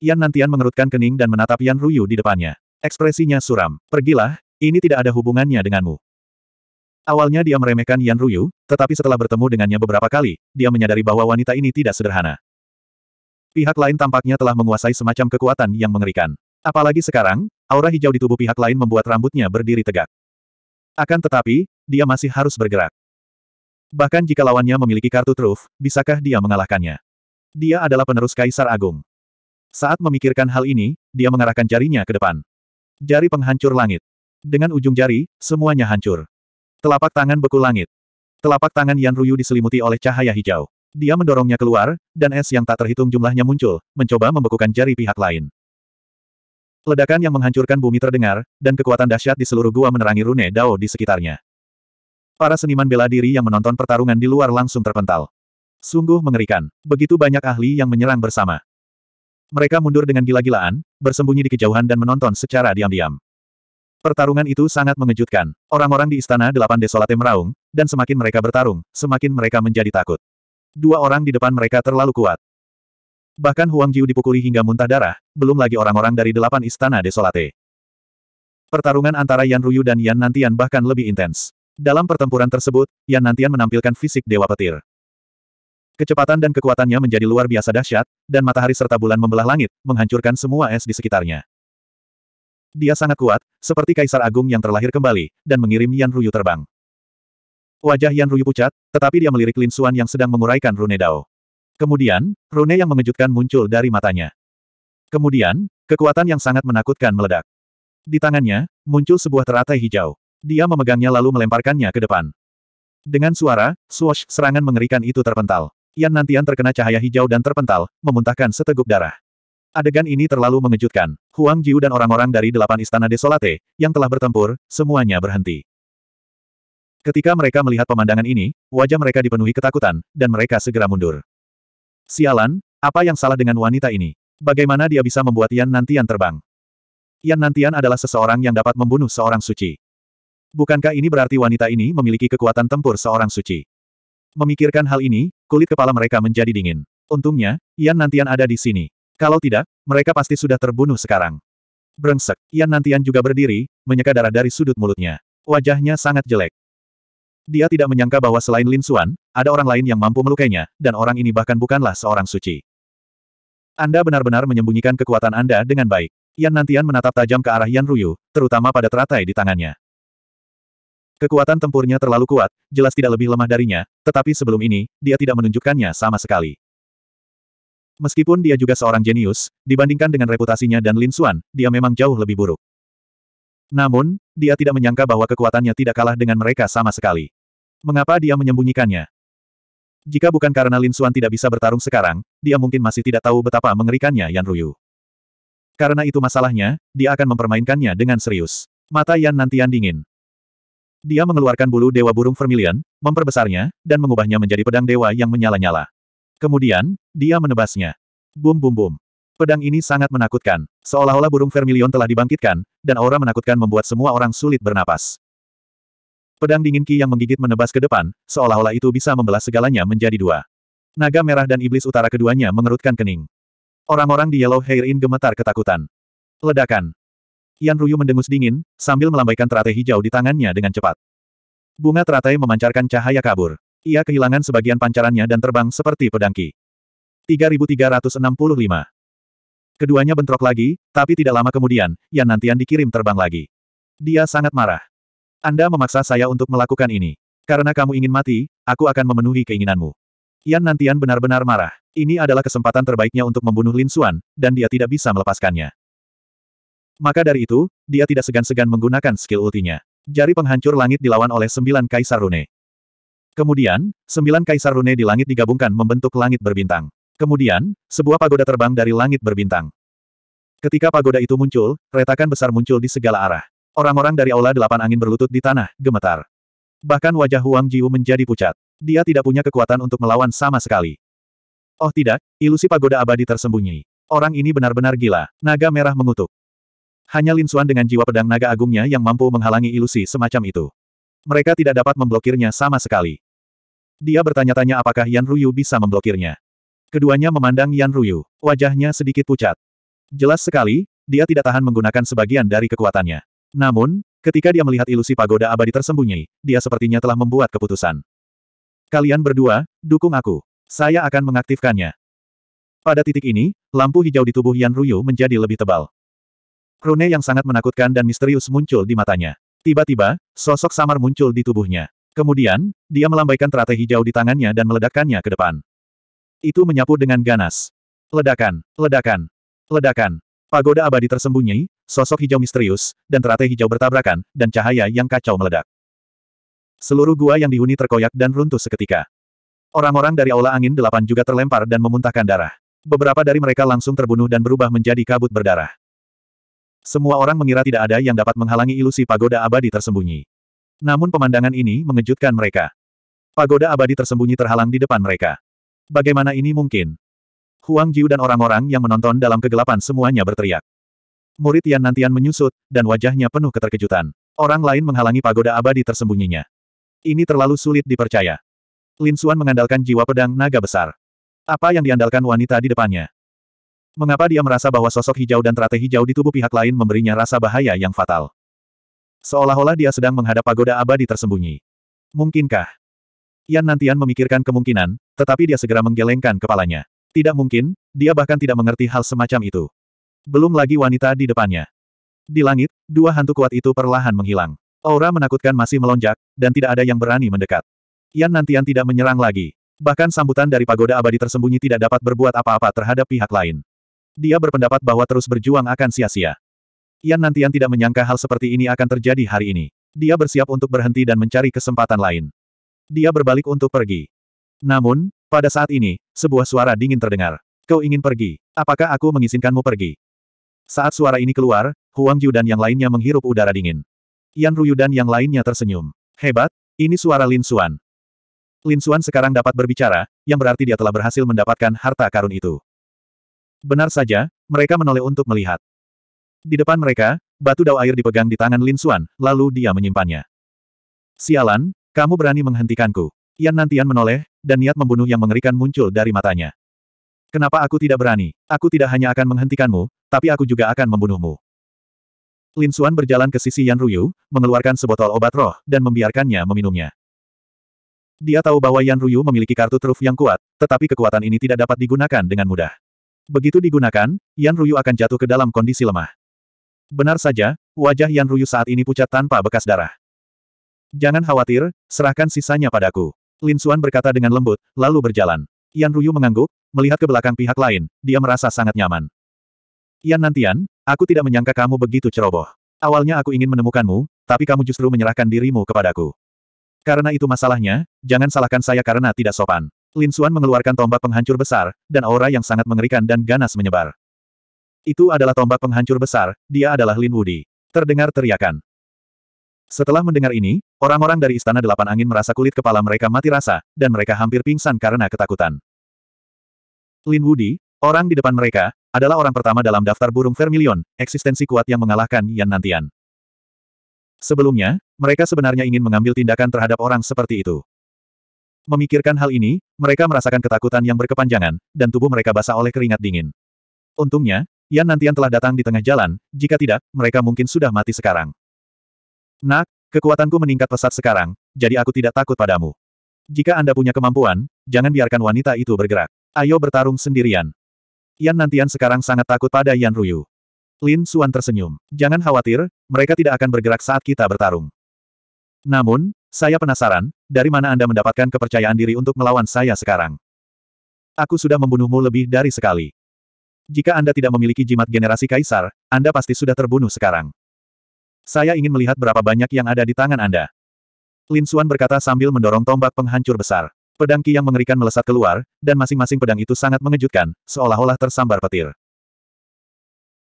Yan Nantian mengerutkan kening dan menatap Yan Ruyu di depannya. Ekspresinya suram. Pergilah, ini tidak ada hubungannya denganmu. Awalnya dia meremehkan Yan Ruyu, tetapi setelah bertemu dengannya beberapa kali, dia menyadari bahwa wanita ini tidak sederhana. Pihak lain tampaknya telah menguasai semacam kekuatan yang mengerikan. Apalagi sekarang, aura hijau di tubuh pihak lain membuat rambutnya berdiri tegak. Akan tetapi, dia masih harus bergerak. Bahkan jika lawannya memiliki kartu truf, bisakah dia mengalahkannya? Dia adalah penerus Kaisar Agung. Saat memikirkan hal ini, dia mengarahkan jarinya ke depan. Jari penghancur langit. Dengan ujung jari, semuanya hancur. Telapak tangan beku langit. Telapak tangan Yan Ruyu diselimuti oleh cahaya hijau. Dia mendorongnya keluar, dan es yang tak terhitung jumlahnya muncul, mencoba membekukan jari pihak lain. Ledakan yang menghancurkan bumi terdengar, dan kekuatan dahsyat di seluruh gua menerangi Rune Dao di sekitarnya. Para seniman bela diri yang menonton pertarungan di luar langsung terpental. Sungguh mengerikan, begitu banyak ahli yang menyerang bersama. Mereka mundur dengan gila-gilaan, bersembunyi di kejauhan dan menonton secara diam-diam. Pertarungan itu sangat mengejutkan. Orang-orang di Istana Delapan Desolate meraung, dan semakin mereka bertarung, semakin mereka menjadi takut. Dua orang di depan mereka terlalu kuat. Bahkan Huang Jiu dipukuli hingga muntah darah, belum lagi orang-orang dari Delapan Istana Desolate. Pertarungan antara Yan Ruyu dan Yan Nantian bahkan lebih intens. Dalam pertempuran tersebut, Yan Nantian menampilkan fisik Dewa Petir. Kecepatan dan kekuatannya menjadi luar biasa dahsyat, dan matahari serta bulan membelah langit, menghancurkan semua es di sekitarnya. Dia sangat kuat, seperti Kaisar Agung yang terlahir kembali, dan mengirim Yan Ruyu terbang. Wajah Yan Ruyu pucat, tetapi dia melirik Lin Suan yang sedang menguraikan rune Dao. Kemudian, rune yang mengejutkan muncul dari matanya. Kemudian, kekuatan yang sangat menakutkan meledak. Di tangannya, muncul sebuah teratai hijau. Dia memegangnya lalu melemparkannya ke depan. Dengan suara, swash, serangan mengerikan itu terpental. Yan Nantian terkena cahaya hijau dan terpental, memuntahkan seteguk darah. Adegan ini terlalu mengejutkan. Huang Jiu dan orang-orang dari delapan istana desolate, yang telah bertempur, semuanya berhenti. Ketika mereka melihat pemandangan ini, wajah mereka dipenuhi ketakutan, dan mereka segera mundur. Sialan, apa yang salah dengan wanita ini? Bagaimana dia bisa membuat Yan Nantian terbang? Yan Nantian adalah seseorang yang dapat membunuh seorang suci. Bukankah ini berarti wanita ini memiliki kekuatan tempur seorang suci? Memikirkan hal ini, kulit kepala mereka menjadi dingin. Untungnya, Yan Nantian ada di sini. Kalau tidak, mereka pasti sudah terbunuh sekarang. Brengsek, Yan Nantian juga berdiri, menyeka darah dari sudut mulutnya. Wajahnya sangat jelek. Dia tidak menyangka bahwa selain Lin Suan, ada orang lain yang mampu melukainya, dan orang ini bahkan bukanlah seorang suci. Anda benar-benar menyembunyikan kekuatan Anda dengan baik. Yan Nantian menatap tajam ke arah Yan Ruyu, terutama pada teratai di tangannya. Kekuatan tempurnya terlalu kuat, jelas tidak lebih lemah darinya, tetapi sebelum ini, dia tidak menunjukkannya sama sekali. Meskipun dia juga seorang jenius, dibandingkan dengan reputasinya dan Lin Xuan, dia memang jauh lebih buruk. Namun, dia tidak menyangka bahwa kekuatannya tidak kalah dengan mereka sama sekali. Mengapa dia menyembunyikannya? Jika bukan karena Lin Xuan tidak bisa bertarung sekarang, dia mungkin masih tidak tahu betapa mengerikannya Yan Ruyu. Karena itu masalahnya, dia akan mempermainkannya dengan serius. Mata Yan nantian dingin. Dia mengeluarkan bulu dewa burung vermilion, memperbesarnya, dan mengubahnya menjadi pedang dewa yang menyala-nyala. Kemudian, dia menebasnya. Bum bum bum. Pedang ini sangat menakutkan, seolah-olah burung vermilion telah dibangkitkan, dan aura menakutkan membuat semua orang sulit bernapas. Pedang dingin Ki yang menggigit menebas ke depan, seolah-olah itu bisa membelah segalanya menjadi dua. Naga merah dan iblis utara keduanya mengerutkan kening. Orang-orang di Yellow Hair Inn gemetar ketakutan. Ledakan. Yan Ruyu mendengus dingin, sambil melambaikan teratai hijau di tangannya dengan cepat. Bunga teratai memancarkan cahaya kabur. Ia kehilangan sebagian pancarannya dan terbang seperti pedangki. 3365. Keduanya bentrok lagi, tapi tidak lama kemudian, Yan Nantian dikirim terbang lagi. Dia sangat marah. Anda memaksa saya untuk melakukan ini. Karena kamu ingin mati, aku akan memenuhi keinginanmu. Yan Nantian benar-benar marah. Ini adalah kesempatan terbaiknya untuk membunuh Lin Xuan, dan dia tidak bisa melepaskannya. Maka dari itu, dia tidak segan-segan menggunakan skill ultinya. Jari penghancur langit dilawan oleh sembilan kaisar rune. Kemudian, sembilan kaisar rune di langit digabungkan membentuk langit berbintang. Kemudian, sebuah pagoda terbang dari langit berbintang. Ketika pagoda itu muncul, retakan besar muncul di segala arah. Orang-orang dari Aula Delapan Angin berlutut di tanah, gemetar. Bahkan wajah Huang Jiu menjadi pucat. Dia tidak punya kekuatan untuk melawan sama sekali. Oh tidak, ilusi pagoda abadi tersembunyi. Orang ini benar-benar gila. Naga merah mengutuk. Hanya Lin Xuan dengan jiwa pedang naga agungnya yang mampu menghalangi ilusi semacam itu. Mereka tidak dapat memblokirnya sama sekali. Dia bertanya-tanya apakah Yan Ruyu bisa memblokirnya. Keduanya memandang Yan Ruyu. Wajahnya sedikit pucat. Jelas sekali, dia tidak tahan menggunakan sebagian dari kekuatannya. Namun, ketika dia melihat ilusi pagoda abadi tersembunyi, dia sepertinya telah membuat keputusan. Kalian berdua, dukung aku. Saya akan mengaktifkannya. Pada titik ini, lampu hijau di tubuh Yan Ruyu menjadi lebih tebal. Rune yang sangat menakutkan dan misterius muncul di matanya. Tiba-tiba, sosok samar muncul di tubuhnya. Kemudian, dia melambaikan teratai hijau di tangannya dan meledakkannya ke depan. Itu menyapu dengan ganas. Ledakan, ledakan, ledakan. Pagoda abadi tersembunyi, sosok hijau misterius, dan teratai hijau bertabrakan, dan cahaya yang kacau meledak. Seluruh gua yang dihuni terkoyak dan runtuh seketika. Orang-orang dari Aula Angin Delapan juga terlempar dan memuntahkan darah. Beberapa dari mereka langsung terbunuh dan berubah menjadi kabut berdarah. Semua orang mengira tidak ada yang dapat menghalangi ilusi pagoda abadi tersembunyi. Namun pemandangan ini mengejutkan mereka. Pagoda abadi tersembunyi terhalang di depan mereka. Bagaimana ini mungkin? Huang Jiu dan orang-orang yang menonton dalam kegelapan semuanya berteriak. Murid Yan Nantian menyusut, dan wajahnya penuh keterkejutan. Orang lain menghalangi pagoda abadi tersembunyinya. Ini terlalu sulit dipercaya. Lin Xuan mengandalkan jiwa pedang naga besar. Apa yang diandalkan wanita di depannya? Mengapa dia merasa bahwa sosok hijau dan teratai hijau di tubuh pihak lain memberinya rasa bahaya yang fatal? Seolah-olah dia sedang menghadap pagoda abadi tersembunyi. Mungkinkah? Yan Nantian memikirkan kemungkinan, tetapi dia segera menggelengkan kepalanya. Tidak mungkin, dia bahkan tidak mengerti hal semacam itu. Belum lagi wanita di depannya. Di langit, dua hantu kuat itu perlahan menghilang. Aura menakutkan masih melonjak, dan tidak ada yang berani mendekat. Yan Nantian tidak menyerang lagi. Bahkan sambutan dari pagoda abadi tersembunyi tidak dapat berbuat apa-apa terhadap pihak lain. Dia berpendapat bahwa terus berjuang akan sia-sia. Yan Nantian tidak menyangka hal seperti ini akan terjadi hari ini. Dia bersiap untuk berhenti dan mencari kesempatan lain. Dia berbalik untuk pergi. Namun, pada saat ini, sebuah suara dingin terdengar. Kau ingin pergi. Apakah aku mengizinkanmu pergi? Saat suara ini keluar, Huang Yu dan yang lainnya menghirup udara dingin. Yan Ruyu dan yang lainnya tersenyum. Hebat, ini suara Lin Xuan. Lin Xuan sekarang dapat berbicara, yang berarti dia telah berhasil mendapatkan harta karun itu. Benar saja, mereka menoleh untuk melihat. Di depan mereka, batu dao air dipegang di tangan Lin Xuan, lalu dia menyimpannya. Sialan, kamu berani menghentikanku. Yan Nantian menoleh, dan niat membunuh yang mengerikan muncul dari matanya. Kenapa aku tidak berani? Aku tidak hanya akan menghentikanmu, tapi aku juga akan membunuhmu. Lin Xuan berjalan ke sisi Yan Ruyu, mengeluarkan sebotol obat roh, dan membiarkannya meminumnya. Dia tahu bahwa Yan Ruyu memiliki kartu truf yang kuat, tetapi kekuatan ini tidak dapat digunakan dengan mudah. Begitu digunakan, Yan Ruyu akan jatuh ke dalam kondisi lemah. Benar saja, wajah Yan Ruyu saat ini pucat tanpa bekas darah. Jangan khawatir, serahkan sisanya padaku. Lin Xuan berkata dengan lembut, lalu berjalan. Yan Ruyu mengangguk, melihat ke belakang pihak lain, dia merasa sangat nyaman. Yan Nantian, aku tidak menyangka kamu begitu ceroboh. Awalnya aku ingin menemukanmu, tapi kamu justru menyerahkan dirimu kepadaku. Karena itu masalahnya, jangan salahkan saya karena tidak sopan. Lin Xuan mengeluarkan tombak penghancur besar, dan aura yang sangat mengerikan dan ganas menyebar. Itu adalah tombak penghancur besar, dia adalah Lin Wudi. Terdengar teriakan. Setelah mendengar ini, orang-orang dari Istana Delapan Angin merasa kulit kepala mereka mati rasa, dan mereka hampir pingsan karena ketakutan. Lin Wudi, orang di depan mereka, adalah orang pertama dalam daftar burung Vermilion, eksistensi kuat yang mengalahkan Yan Nantian. Sebelumnya, mereka sebenarnya ingin mengambil tindakan terhadap orang seperti itu. Memikirkan hal ini, mereka merasakan ketakutan yang berkepanjangan, dan tubuh mereka basah oleh keringat dingin. Untungnya, Yan Nantian telah datang di tengah jalan, jika tidak, mereka mungkin sudah mati sekarang. Nak, kekuatanku meningkat pesat sekarang, jadi aku tidak takut padamu. Jika Anda punya kemampuan, jangan biarkan wanita itu bergerak. Ayo bertarung sendirian. Yan Nantian sekarang sangat takut pada Yan Ruyu. Lin Suan tersenyum. Jangan khawatir, mereka tidak akan bergerak saat kita bertarung. Namun, saya penasaran, dari mana Anda mendapatkan kepercayaan diri untuk melawan saya sekarang? Aku sudah membunuhmu lebih dari sekali. Jika Anda tidak memiliki jimat generasi kaisar, Anda pasti sudah terbunuh sekarang. Saya ingin melihat berapa banyak yang ada di tangan Anda. Lin Xuan berkata sambil mendorong tombak penghancur besar. Pedang Ki yang mengerikan melesat keluar, dan masing-masing pedang itu sangat mengejutkan, seolah-olah tersambar petir.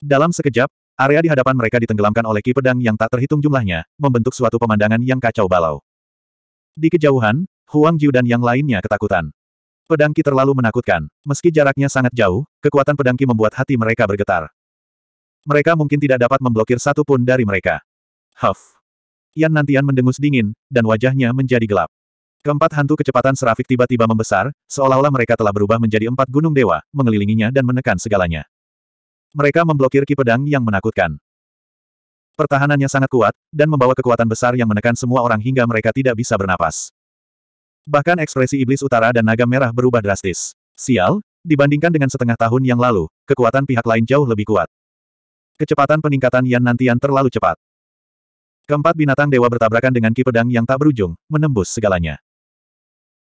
Dalam sekejap, area di hadapan mereka ditenggelamkan oleh Ki pedang yang tak terhitung jumlahnya, membentuk suatu pemandangan yang kacau balau. Di kejauhan, Huang Jiu dan yang lainnya ketakutan. Pedangki terlalu menakutkan. Meski jaraknya sangat jauh, kekuatan pedangki membuat hati mereka bergetar. Mereka mungkin tidak dapat memblokir satu pun dari mereka. Huff. Yan Nantian mendengus dingin, dan wajahnya menjadi gelap. Keempat hantu kecepatan serafik tiba-tiba membesar, seolah-olah mereka telah berubah menjadi empat gunung dewa, mengelilinginya dan menekan segalanya. Mereka memblokir Ki Pedang yang menakutkan. Pertahanannya sangat kuat, dan membawa kekuatan besar yang menekan semua orang hingga mereka tidak bisa bernapas. Bahkan ekspresi iblis utara dan naga merah berubah drastis. Sial, dibandingkan dengan setengah tahun yang lalu, kekuatan pihak lain jauh lebih kuat. Kecepatan peningkatan Yan Nantian terlalu cepat. Keempat binatang dewa bertabrakan dengan ki pedang yang tak berujung, menembus segalanya.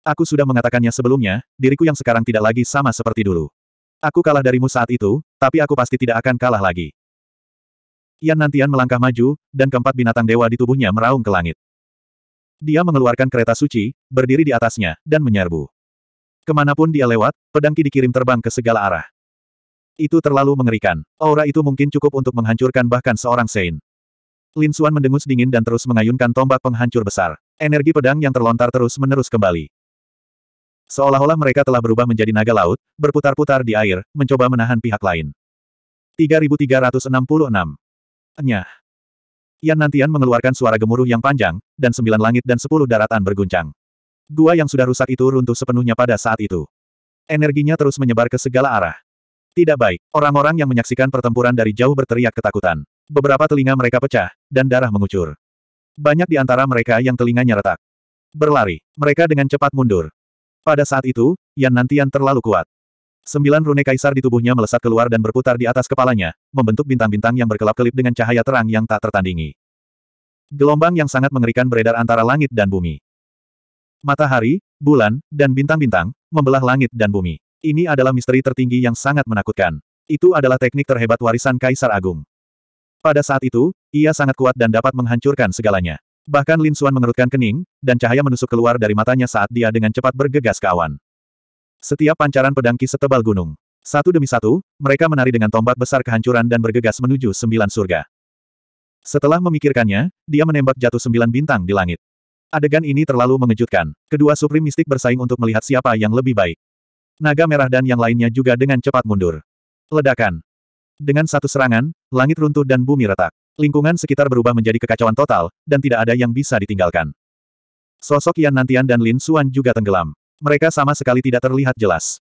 Aku sudah mengatakannya sebelumnya, diriku yang sekarang tidak lagi sama seperti dulu. Aku kalah darimu saat itu, tapi aku pasti tidak akan kalah lagi. Yan Nantian melangkah maju, dan keempat binatang dewa di tubuhnya meraung ke langit. Dia mengeluarkan kereta suci, berdiri di atasnya, dan menyerbu. Kemanapun dia lewat, pedangki dikirim terbang ke segala arah. Itu terlalu mengerikan. Aura itu mungkin cukup untuk menghancurkan bahkan seorang Sein. Lin Xuan mendengus dingin dan terus mengayunkan tombak penghancur besar. Energi pedang yang terlontar terus-menerus kembali. Seolah-olah mereka telah berubah menjadi naga laut, berputar-putar di air, mencoba menahan pihak lain. 3366. Enyah. Yan Nantian mengeluarkan suara gemuruh yang panjang, dan sembilan langit dan sepuluh daratan berguncang. Gua yang sudah rusak itu runtuh sepenuhnya pada saat itu. Energinya terus menyebar ke segala arah. Tidak baik, orang-orang yang menyaksikan pertempuran dari jauh berteriak ketakutan. Beberapa telinga mereka pecah, dan darah mengucur. Banyak di antara mereka yang telinganya retak. Berlari, mereka dengan cepat mundur. Pada saat itu, Yan Nantian terlalu kuat. Sembilan rune kaisar di tubuhnya melesat keluar dan berputar di atas kepalanya, membentuk bintang-bintang yang berkelap-kelip dengan cahaya terang yang tak tertandingi. Gelombang yang sangat mengerikan beredar antara langit dan bumi. Matahari, bulan, dan bintang-bintang, membelah langit dan bumi. Ini adalah misteri tertinggi yang sangat menakutkan. Itu adalah teknik terhebat warisan Kaisar Agung. Pada saat itu, ia sangat kuat dan dapat menghancurkan segalanya. Bahkan Lin Xuan mengerutkan kening, dan cahaya menusuk keluar dari matanya saat dia dengan cepat bergegas ke awan. Setiap pancaran pedang ki setebal gunung. Satu demi satu, mereka menari dengan tombak besar kehancuran dan bergegas menuju sembilan surga. Setelah memikirkannya, dia menembak jatuh sembilan bintang di langit. Adegan ini terlalu mengejutkan. Kedua Supreme Mistik bersaing untuk melihat siapa yang lebih baik. Naga merah dan yang lainnya juga dengan cepat mundur. Ledakan. Dengan satu serangan, langit runtuh dan bumi retak. Lingkungan sekitar berubah menjadi kekacauan total, dan tidak ada yang bisa ditinggalkan. Sosok Yan Nantian dan Lin Suan juga tenggelam mereka sama sekali tidak terlihat jelas.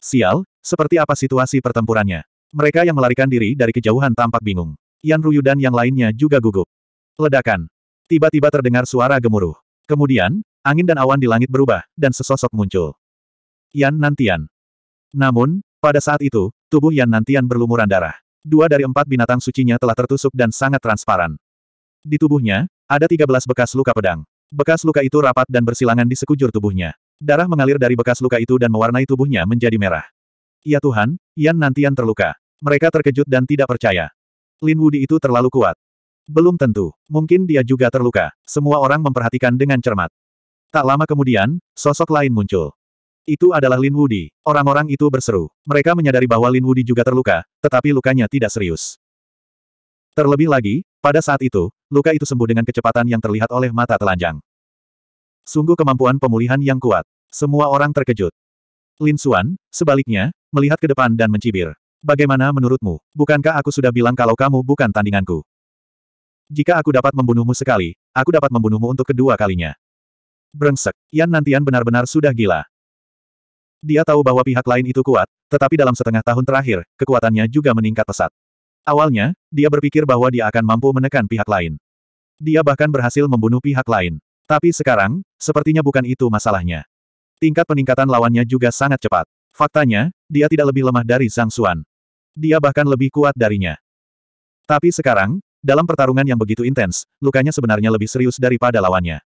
Sial, seperti apa situasi pertempurannya? Mereka yang melarikan diri dari kejauhan tampak bingung. Yan Ruyu dan yang lainnya juga gugup. Ledakan. Tiba-tiba terdengar suara gemuruh. Kemudian, angin dan awan di langit berubah, dan sesosok muncul. Yan Nantian. Namun, pada saat itu, tubuh Yan Nantian berlumuran darah. Dua dari empat binatang sucinya telah tertusuk dan sangat transparan. Di tubuhnya, ada 13 bekas luka pedang. Bekas luka itu rapat dan bersilangan di sekujur tubuhnya. Darah mengalir dari bekas luka itu dan mewarnai tubuhnya menjadi merah. Ya Tuhan, Yan Nantian terluka. Mereka terkejut dan tidak percaya. Lin Wudi itu terlalu kuat. Belum tentu, mungkin dia juga terluka. Semua orang memperhatikan dengan cermat. Tak lama kemudian, sosok lain muncul. Itu adalah Lin Wudi. Orang-orang itu berseru. Mereka menyadari bahwa Lin Wudi juga terluka, tetapi lukanya tidak serius. Terlebih lagi, pada saat itu, luka itu sembuh dengan kecepatan yang terlihat oleh mata telanjang. Sungguh kemampuan pemulihan yang kuat. Semua orang terkejut. Lin Xuan, sebaliknya, melihat ke depan dan mencibir. Bagaimana menurutmu, bukankah aku sudah bilang kalau kamu bukan tandinganku? Jika aku dapat membunuhmu sekali, aku dapat membunuhmu untuk kedua kalinya. Brengsek, Yan Nantian benar-benar sudah gila. Dia tahu bahwa pihak lain itu kuat, tetapi dalam setengah tahun terakhir, kekuatannya juga meningkat pesat. Awalnya, dia berpikir bahwa dia akan mampu menekan pihak lain. Dia bahkan berhasil membunuh pihak lain. Tapi sekarang, sepertinya bukan itu masalahnya. Tingkat peningkatan lawannya juga sangat cepat. Faktanya, dia tidak lebih lemah dari Zhang Xuan. Dia bahkan lebih kuat darinya. Tapi sekarang, dalam pertarungan yang begitu intens, lukanya sebenarnya lebih serius daripada lawannya.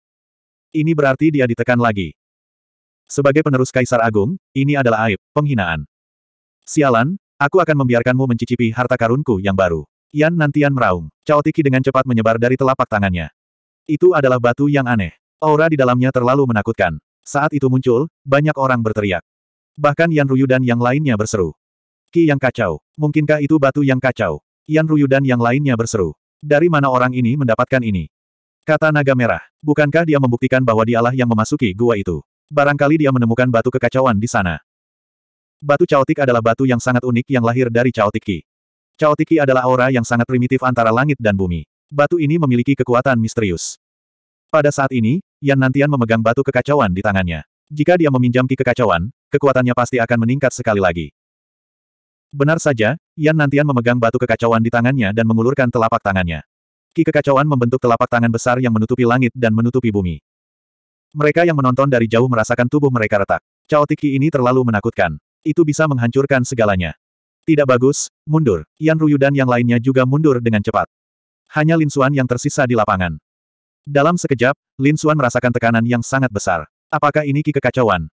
Ini berarti dia ditekan lagi. Sebagai penerus Kaisar Agung, ini adalah aib, penghinaan. Sialan, aku akan membiarkanmu mencicipi harta karunku yang baru. Yan Nantian meraung. Cao Tiki dengan cepat menyebar dari telapak tangannya. Itu adalah batu yang aneh. Aura di dalamnya terlalu menakutkan. Saat itu muncul, banyak orang berteriak. Bahkan Yan Ruyu dan yang lainnya berseru. Ki yang kacau. Mungkinkah itu batu yang kacau? Yan Ruyu dan yang lainnya berseru. Dari mana orang ini mendapatkan ini? Kata naga merah. Bukankah dia membuktikan bahwa dialah yang memasuki gua itu? Barangkali dia menemukan batu kekacauan di sana. Batu caotik adalah batu yang sangat unik yang lahir dari caotik ki. Caotik ki adalah aura yang sangat primitif antara langit dan bumi. Batu ini memiliki kekuatan misterius. Pada saat ini, Yan Nantian memegang batu kekacauan di tangannya. Jika dia meminjam ki kekacauan, kekuatannya pasti akan meningkat sekali lagi. Benar saja, Yan Nantian memegang batu kekacauan di tangannya dan mengulurkan telapak tangannya. Ki kekacauan membentuk telapak tangan besar yang menutupi langit dan menutupi bumi. Mereka yang menonton dari jauh merasakan tubuh mereka retak. Cao Tiki ini terlalu menakutkan. Itu bisa menghancurkan segalanya. Tidak bagus, mundur. Yan Ruyu dan yang lainnya juga mundur dengan cepat. Hanya Lin Xuan yang tersisa di lapangan. Dalam sekejap, Lin Suan merasakan tekanan yang sangat besar. Apakah ini ki kekacauan?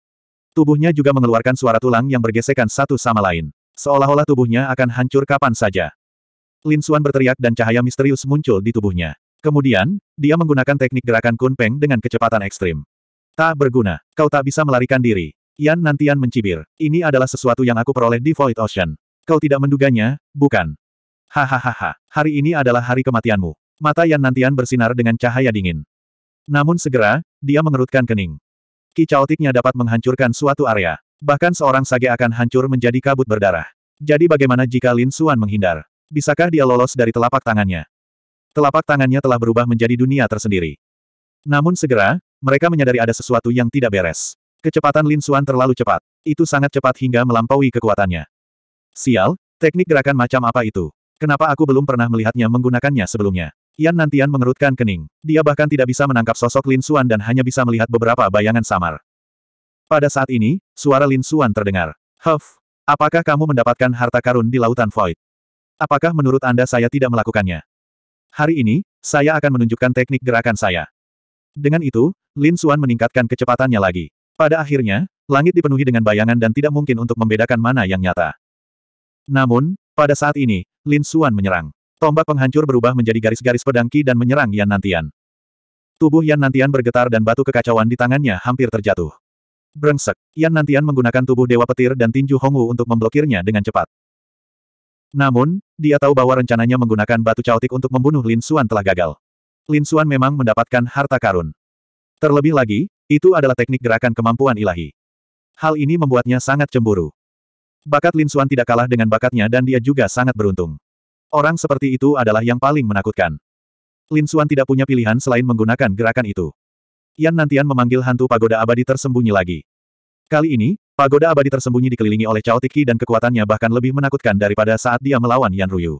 Tubuhnya juga mengeluarkan suara tulang yang bergesekan satu sama lain. Seolah-olah tubuhnya akan hancur kapan saja. Lin Suan berteriak dan cahaya misterius muncul di tubuhnya. Kemudian, dia menggunakan teknik gerakan kunpeng dengan kecepatan ekstrim. Tak berguna, kau tak bisa melarikan diri. Yan Nantian mencibir. Ini adalah sesuatu yang aku peroleh di Void Ocean. Kau tidak menduganya, bukan? Hahaha, hari ini adalah hari kematianmu. Mata Yan Nantian bersinar dengan cahaya dingin. Namun segera, dia mengerutkan kening. Ki Chaotiknya dapat menghancurkan suatu area. Bahkan seorang sage akan hancur menjadi kabut berdarah. Jadi bagaimana jika Lin Suan menghindar? Bisakah dia lolos dari telapak tangannya? Telapak tangannya telah berubah menjadi dunia tersendiri. Namun segera, mereka menyadari ada sesuatu yang tidak beres. Kecepatan Lin Suan terlalu cepat. Itu sangat cepat hingga melampaui kekuatannya. Sial, teknik gerakan macam apa itu? Kenapa aku belum pernah melihatnya menggunakannya sebelumnya? Yan Nantian mengerutkan kening. Dia bahkan tidak bisa menangkap sosok Lin Xuan dan hanya bisa melihat beberapa bayangan samar. Pada saat ini, suara Lin Xuan terdengar. Huff! Apakah kamu mendapatkan harta karun di lautan void? Apakah menurut Anda saya tidak melakukannya? Hari ini, saya akan menunjukkan teknik gerakan saya. Dengan itu, Lin Xuan meningkatkan kecepatannya lagi. Pada akhirnya, langit dipenuhi dengan bayangan dan tidak mungkin untuk membedakan mana yang nyata. Namun, pada saat ini, Lin Xuan menyerang. Tombak penghancur berubah menjadi garis-garis pedangki dan menyerang Yan Nantian. Tubuh Yan Nantian bergetar dan batu kekacauan di tangannya hampir terjatuh. Brengsek, Yan Nantian menggunakan tubuh Dewa Petir dan Tinju Hongwu untuk memblokirnya dengan cepat. Namun, dia tahu bahwa rencananya menggunakan batu caotik untuk membunuh Lin Suan telah gagal. Lin Suan memang mendapatkan harta karun. Terlebih lagi, itu adalah teknik gerakan kemampuan ilahi. Hal ini membuatnya sangat cemburu. Bakat Lin Suan tidak kalah dengan bakatnya dan dia juga sangat beruntung. Orang seperti itu adalah yang paling menakutkan. Lin Xuan tidak punya pilihan selain menggunakan gerakan itu. Yan Nantian memanggil hantu pagoda abadi tersembunyi lagi. Kali ini, pagoda abadi tersembunyi dikelilingi oleh Cao Tiki dan kekuatannya bahkan lebih menakutkan daripada saat dia melawan Yan Ruyu.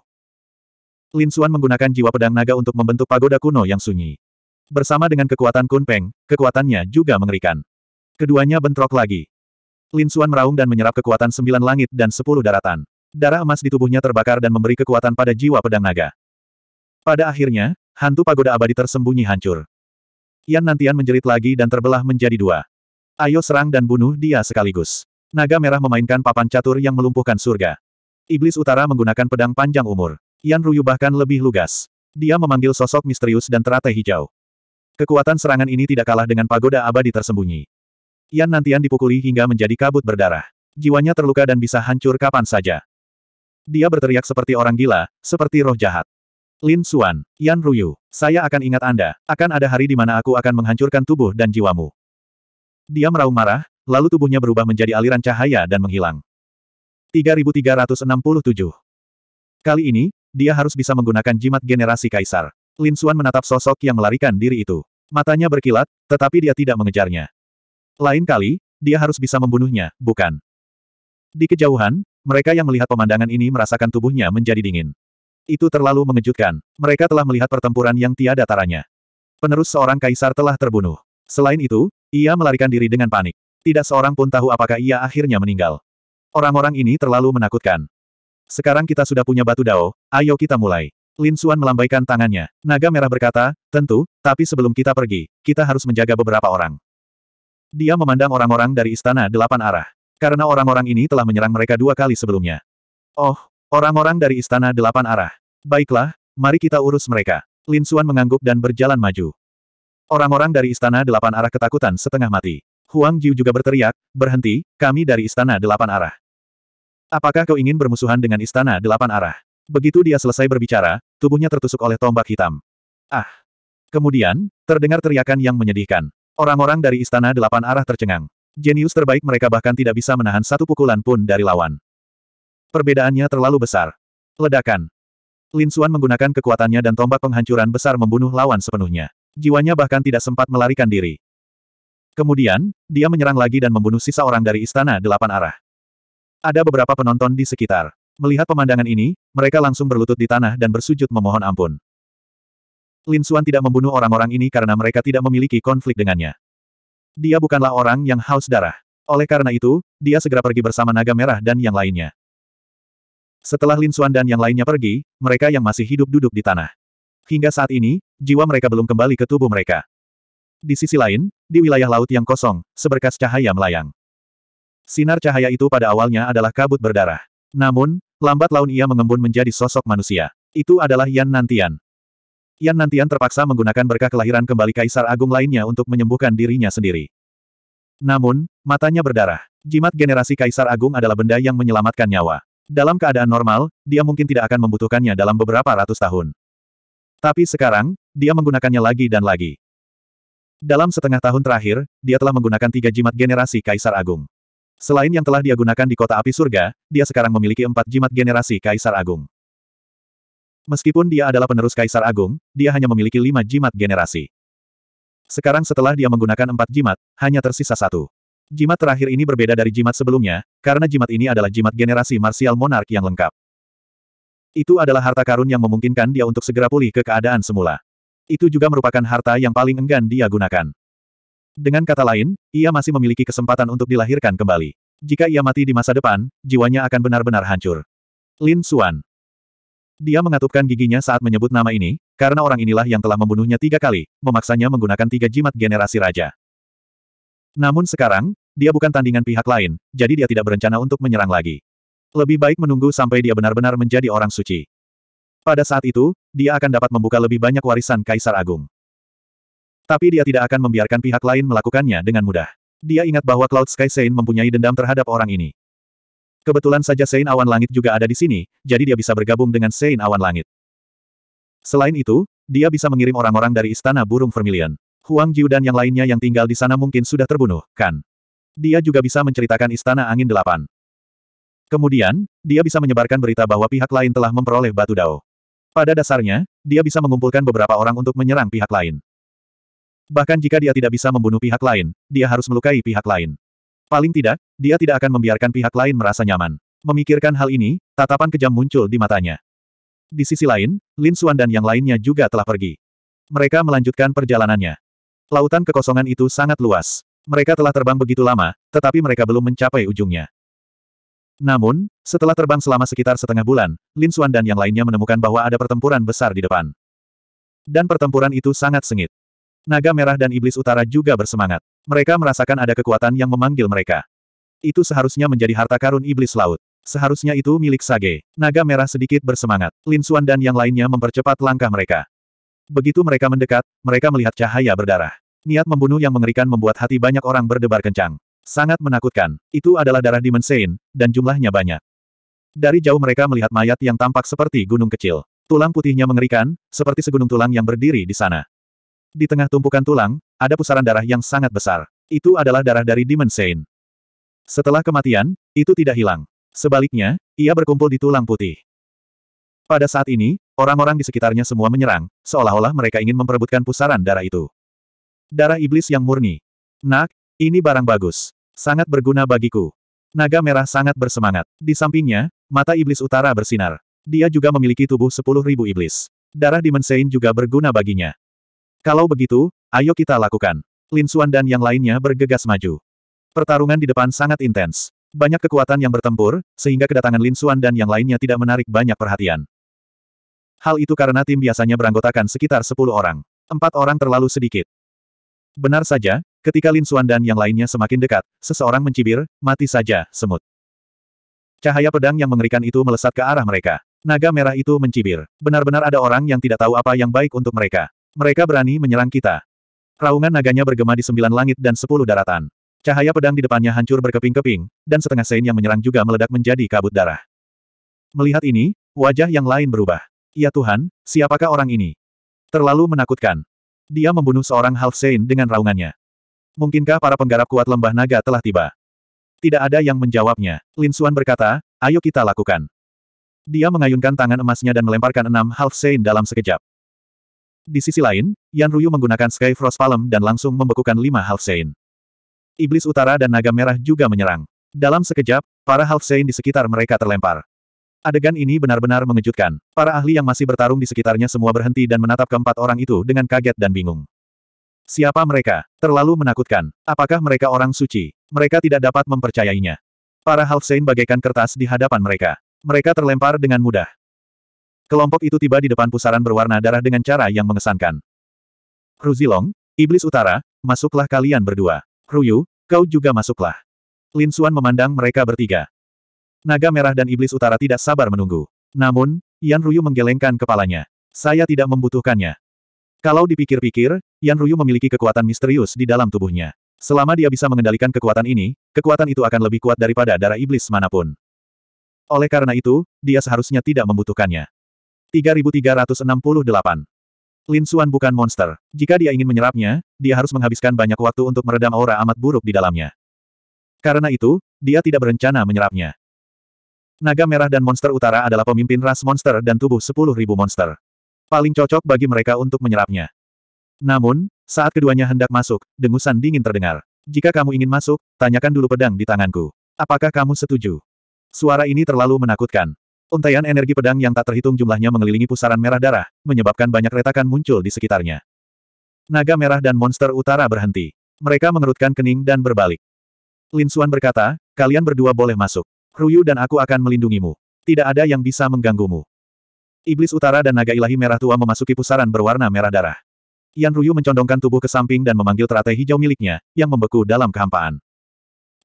Lin Xuan menggunakan jiwa pedang naga untuk membentuk pagoda kuno yang sunyi. Bersama dengan kekuatan Kun Peng, kekuatannya juga mengerikan. Keduanya bentrok lagi. Lin Xuan meraung dan menyerap kekuatan sembilan langit dan sepuluh daratan. Darah emas di tubuhnya terbakar dan memberi kekuatan pada jiwa pedang naga. Pada akhirnya, hantu pagoda abadi tersembunyi hancur. Yan Nantian menjerit lagi dan terbelah menjadi dua. Ayo serang dan bunuh dia sekaligus. Naga merah memainkan papan catur yang melumpuhkan surga. Iblis utara menggunakan pedang panjang umur. Yan Ruyu bahkan lebih lugas. Dia memanggil sosok misterius dan teratai hijau. Kekuatan serangan ini tidak kalah dengan pagoda abadi tersembunyi. Yan Nantian dipukuli hingga menjadi kabut berdarah. Jiwanya terluka dan bisa hancur kapan saja. Dia berteriak seperti orang gila, seperti roh jahat. Lin Xuan, Yan Ruyu, saya akan ingat Anda, akan ada hari di mana aku akan menghancurkan tubuh dan jiwamu. Dia meraung marah, lalu tubuhnya berubah menjadi aliran cahaya dan menghilang. 3367 Kali ini, dia harus bisa menggunakan jimat generasi kaisar. Lin Xuan menatap sosok yang melarikan diri itu. Matanya berkilat, tetapi dia tidak mengejarnya. Lain kali, dia harus bisa membunuhnya, bukan? Di kejauhan, mereka yang melihat pemandangan ini merasakan tubuhnya menjadi dingin. Itu terlalu mengejutkan. Mereka telah melihat pertempuran yang tiada taranya. Penerus seorang kaisar telah terbunuh. Selain itu, ia melarikan diri dengan panik. Tidak seorang pun tahu apakah ia akhirnya meninggal. Orang-orang ini terlalu menakutkan. Sekarang kita sudah punya batu dao, ayo kita mulai. Lin Xuan melambaikan tangannya. Naga Merah berkata, tentu, tapi sebelum kita pergi, kita harus menjaga beberapa orang. Dia memandang orang-orang dari istana delapan arah. Karena orang-orang ini telah menyerang mereka dua kali sebelumnya. Oh, orang-orang dari Istana Delapan Arah. Baiklah, mari kita urus mereka. Lin Suan mengangguk dan berjalan maju. Orang-orang dari Istana Delapan Arah ketakutan setengah mati. Huang Jiu juga berteriak, berhenti, kami dari Istana Delapan Arah. Apakah kau ingin bermusuhan dengan Istana Delapan Arah? Begitu dia selesai berbicara, tubuhnya tertusuk oleh tombak hitam. Ah! Kemudian, terdengar teriakan yang menyedihkan. Orang-orang dari Istana Delapan Arah tercengang. Jenius terbaik mereka bahkan tidak bisa menahan satu pukulan pun dari lawan. Perbedaannya terlalu besar. Ledakan. Lin Xuan menggunakan kekuatannya dan tombak penghancuran besar membunuh lawan sepenuhnya. Jiwanya bahkan tidak sempat melarikan diri. Kemudian, dia menyerang lagi dan membunuh sisa orang dari istana delapan arah. Ada beberapa penonton di sekitar. Melihat pemandangan ini, mereka langsung berlutut di tanah dan bersujud memohon ampun. Lin Xuan tidak membunuh orang-orang ini karena mereka tidak memiliki konflik dengannya. Dia bukanlah orang yang haus darah. Oleh karena itu, dia segera pergi bersama naga merah dan yang lainnya. Setelah Lin Xuan dan yang lainnya pergi, mereka yang masih hidup duduk di tanah. Hingga saat ini, jiwa mereka belum kembali ke tubuh mereka. Di sisi lain, di wilayah laut yang kosong, seberkas cahaya melayang. Sinar cahaya itu pada awalnya adalah kabut berdarah. Namun, lambat laun ia mengembun menjadi sosok manusia. Itu adalah Yan Nantian. Yan Nantian terpaksa menggunakan berkah kelahiran kembali Kaisar Agung lainnya untuk menyembuhkan dirinya sendiri. Namun, matanya berdarah. Jimat generasi Kaisar Agung adalah benda yang menyelamatkan nyawa. Dalam keadaan normal, dia mungkin tidak akan membutuhkannya dalam beberapa ratus tahun. Tapi sekarang, dia menggunakannya lagi dan lagi. Dalam setengah tahun terakhir, dia telah menggunakan tiga jimat generasi Kaisar Agung. Selain yang telah dia gunakan di kota api surga, dia sekarang memiliki empat jimat generasi Kaisar Agung. Meskipun dia adalah penerus Kaisar Agung, dia hanya memiliki lima jimat generasi. Sekarang setelah dia menggunakan empat jimat, hanya tersisa satu. Jimat terakhir ini berbeda dari jimat sebelumnya, karena jimat ini adalah jimat generasi Martial Monarch yang lengkap. Itu adalah harta karun yang memungkinkan dia untuk segera pulih ke keadaan semula. Itu juga merupakan harta yang paling enggan dia gunakan. Dengan kata lain, ia masih memiliki kesempatan untuk dilahirkan kembali. Jika ia mati di masa depan, jiwanya akan benar-benar hancur. Lin Xuan. Dia mengatupkan giginya saat menyebut nama ini, karena orang inilah yang telah membunuhnya tiga kali, memaksanya menggunakan tiga jimat generasi raja. Namun sekarang, dia bukan tandingan pihak lain, jadi dia tidak berencana untuk menyerang lagi. Lebih baik menunggu sampai dia benar-benar menjadi orang suci. Pada saat itu, dia akan dapat membuka lebih banyak warisan Kaisar Agung. Tapi dia tidak akan membiarkan pihak lain melakukannya dengan mudah. Dia ingat bahwa Cloud Sky Saint mempunyai dendam terhadap orang ini. Kebetulan saja Sein Awan Langit juga ada di sini, jadi dia bisa bergabung dengan Sein Awan Langit. Selain itu, dia bisa mengirim orang-orang dari Istana Burung Vermilion. Huang Jiu dan yang lainnya yang tinggal di sana mungkin sudah terbunuh, kan? Dia juga bisa menceritakan Istana Angin Delapan. Kemudian, dia bisa menyebarkan berita bahwa pihak lain telah memperoleh batu dao. Pada dasarnya, dia bisa mengumpulkan beberapa orang untuk menyerang pihak lain. Bahkan jika dia tidak bisa membunuh pihak lain, dia harus melukai pihak lain. Paling tidak, dia tidak akan membiarkan pihak lain merasa nyaman. Memikirkan hal ini, tatapan kejam muncul di matanya. Di sisi lain, Lin Xuan dan yang lainnya juga telah pergi. Mereka melanjutkan perjalanannya. Lautan kekosongan itu sangat luas. Mereka telah terbang begitu lama, tetapi mereka belum mencapai ujungnya. Namun, setelah terbang selama sekitar setengah bulan, Lin Xuan dan yang lainnya menemukan bahwa ada pertempuran besar di depan. Dan pertempuran itu sangat sengit. Naga Merah dan Iblis Utara juga bersemangat. Mereka merasakan ada kekuatan yang memanggil mereka. Itu seharusnya menjadi harta karun Iblis Laut. Seharusnya itu milik Sage. Naga Merah sedikit bersemangat. Lin Xuan dan yang lainnya mempercepat langkah mereka. Begitu mereka mendekat, mereka melihat cahaya berdarah. Niat membunuh yang mengerikan membuat hati banyak orang berdebar kencang. Sangat menakutkan. Itu adalah darah Mensein, dan jumlahnya banyak. Dari jauh mereka melihat mayat yang tampak seperti gunung kecil. Tulang putihnya mengerikan, seperti segunung tulang yang berdiri di sana. Di tengah tumpukan tulang, ada pusaran darah yang sangat besar. Itu adalah darah dari Demon Saint. Setelah kematian, itu tidak hilang. Sebaliknya, ia berkumpul di tulang putih. Pada saat ini, orang-orang di sekitarnya semua menyerang, seolah-olah mereka ingin memperebutkan pusaran darah itu. Darah iblis yang murni. Nak, ini barang bagus. Sangat berguna bagiku. Naga merah sangat bersemangat. Di sampingnya, mata iblis utara bersinar. Dia juga memiliki tubuh sepuluh iblis. Darah Demon Saint juga berguna baginya. Kalau begitu, ayo kita lakukan. Lin Xuan dan yang lainnya bergegas maju. Pertarungan di depan sangat intens. Banyak kekuatan yang bertempur, sehingga kedatangan Lin Xuan dan yang lainnya tidak menarik banyak perhatian. Hal itu karena tim biasanya beranggotakan sekitar 10 orang. Empat orang terlalu sedikit. Benar saja, ketika Lin Xuan dan yang lainnya semakin dekat, seseorang mencibir, mati saja, semut. Cahaya pedang yang mengerikan itu melesat ke arah mereka. Naga merah itu mencibir. Benar-benar ada orang yang tidak tahu apa yang baik untuk mereka. Mereka berani menyerang kita. Raungan naganya bergema di sembilan langit dan sepuluh daratan. Cahaya pedang di depannya hancur berkeping-keping, dan setengah sein yang menyerang juga meledak menjadi kabut darah. Melihat ini, wajah yang lain berubah. Ya Tuhan, siapakah orang ini? Terlalu menakutkan. Dia membunuh seorang half sein dengan raungannya. Mungkinkah para penggarap kuat lembah naga telah tiba? Tidak ada yang menjawabnya. Lin Xuan berkata, ayo kita lakukan. Dia mengayunkan tangan emasnya dan melemparkan enam half sein dalam sekejap. Di sisi lain, Yan Ruyu menggunakan Sky Frost Palm dan langsung membekukan lima Half Saint. Iblis Utara dan Naga Merah juga menyerang. Dalam sekejap, para Half Saint di sekitar mereka terlempar. Adegan ini benar-benar mengejutkan. Para ahli yang masih bertarung di sekitarnya semua berhenti dan menatap keempat orang itu dengan kaget dan bingung. Siapa mereka? Terlalu menakutkan. Apakah mereka orang suci? Mereka tidak dapat mempercayainya. Para Half Saint bagaikan kertas di hadapan mereka. Mereka terlempar dengan mudah. Kelompok itu tiba di depan pusaran berwarna darah dengan cara yang mengesankan. Ruzilong, Iblis Utara, masuklah kalian berdua. Ruyu, kau juga masuklah. Lin Suan memandang mereka bertiga. Naga Merah dan Iblis Utara tidak sabar menunggu. Namun, Yan Ruyu menggelengkan kepalanya. Saya tidak membutuhkannya. Kalau dipikir-pikir, Yan Ruyu memiliki kekuatan misterius di dalam tubuhnya. Selama dia bisa mengendalikan kekuatan ini, kekuatan itu akan lebih kuat daripada darah iblis manapun. Oleh karena itu, dia seharusnya tidak membutuhkannya. 3368. Lin Xuan bukan monster. Jika dia ingin menyerapnya, dia harus menghabiskan banyak waktu untuk meredam aura amat buruk di dalamnya. Karena itu, dia tidak berencana menyerapnya. Naga Merah dan Monster Utara adalah pemimpin ras monster dan tubuh 10.000 monster. Paling cocok bagi mereka untuk menyerapnya. Namun, saat keduanya hendak masuk, dengusan dingin terdengar. Jika kamu ingin masuk, tanyakan dulu pedang di tanganku. Apakah kamu setuju? Suara ini terlalu menakutkan. Untaian energi pedang yang tak terhitung jumlahnya mengelilingi pusaran merah darah, menyebabkan banyak retakan muncul di sekitarnya. Naga merah dan monster utara berhenti. Mereka mengerutkan kening dan berbalik. Lin Suan berkata, kalian berdua boleh masuk. Ruyu dan aku akan melindungimu. Tidak ada yang bisa mengganggumu. Iblis utara dan naga ilahi merah tua memasuki pusaran berwarna merah darah. Yan Ruyu mencondongkan tubuh ke samping dan memanggil teratai hijau miliknya, yang membeku dalam kehampaan.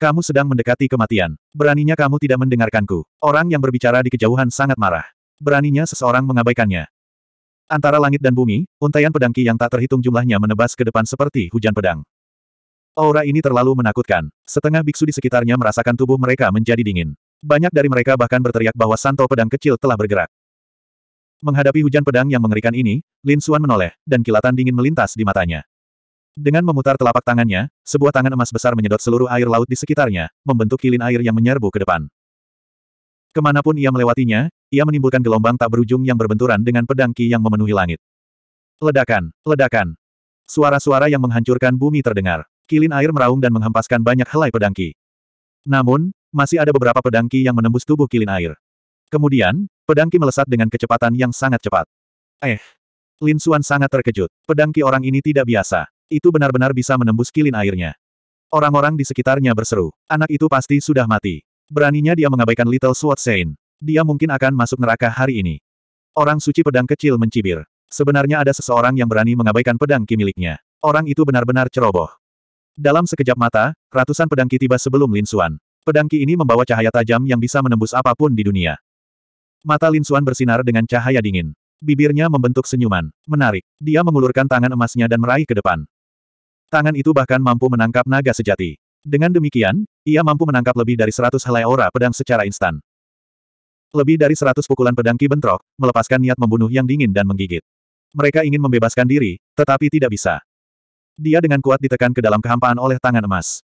Kamu sedang mendekati kematian. Beraninya kamu tidak mendengarkanku. Orang yang berbicara di kejauhan sangat marah. Beraninya seseorang mengabaikannya. Antara langit dan bumi, untaian pedangki yang tak terhitung jumlahnya menebas ke depan seperti hujan pedang. Aura ini terlalu menakutkan. Setengah biksu di sekitarnya merasakan tubuh mereka menjadi dingin. Banyak dari mereka bahkan berteriak bahwa santo pedang kecil telah bergerak. Menghadapi hujan pedang yang mengerikan ini, Lin Suan menoleh, dan kilatan dingin melintas di matanya. Dengan memutar telapak tangannya, sebuah tangan emas besar menyedot seluruh air laut di sekitarnya, membentuk kilin air yang menyerbu ke depan. Kemanapun ia melewatinya, ia menimbulkan gelombang tak berujung yang berbenturan dengan pedang ki yang memenuhi langit. Ledakan, ledakan. Suara-suara yang menghancurkan bumi terdengar. Kilin air meraung dan menghempaskan banyak helai pedang ki. Namun, masih ada beberapa pedang ki yang menembus tubuh kilin air. Kemudian, pedang ki melesat dengan kecepatan yang sangat cepat. Eh, Lin Xuan sangat terkejut. Pedang ki orang ini tidak biasa. Itu benar-benar bisa menembus kilin airnya. Orang-orang di sekitarnya berseru. Anak itu pasti sudah mati. Beraninya dia mengabaikan Little Sword Saint. Dia mungkin akan masuk neraka hari ini. Orang suci pedang kecil mencibir. Sebenarnya ada seseorang yang berani mengabaikan pedang ki miliknya. Orang itu benar-benar ceroboh. Dalam sekejap mata, ratusan pedang ki tiba sebelum Lin Xuan. Pedang ki ini membawa cahaya tajam yang bisa menembus apapun di dunia. Mata Lin Xuan bersinar dengan cahaya dingin. Bibirnya membentuk senyuman. Menarik. Dia mengulurkan tangan emasnya dan meraih ke depan. Tangan itu bahkan mampu menangkap naga sejati. Dengan demikian, ia mampu menangkap lebih dari seratus helai aura pedang secara instan. Lebih dari seratus pukulan pedang Ki bentrok, melepaskan niat membunuh yang dingin dan menggigit. Mereka ingin membebaskan diri, tetapi tidak bisa. Dia dengan kuat ditekan ke dalam kehampaan oleh tangan emas.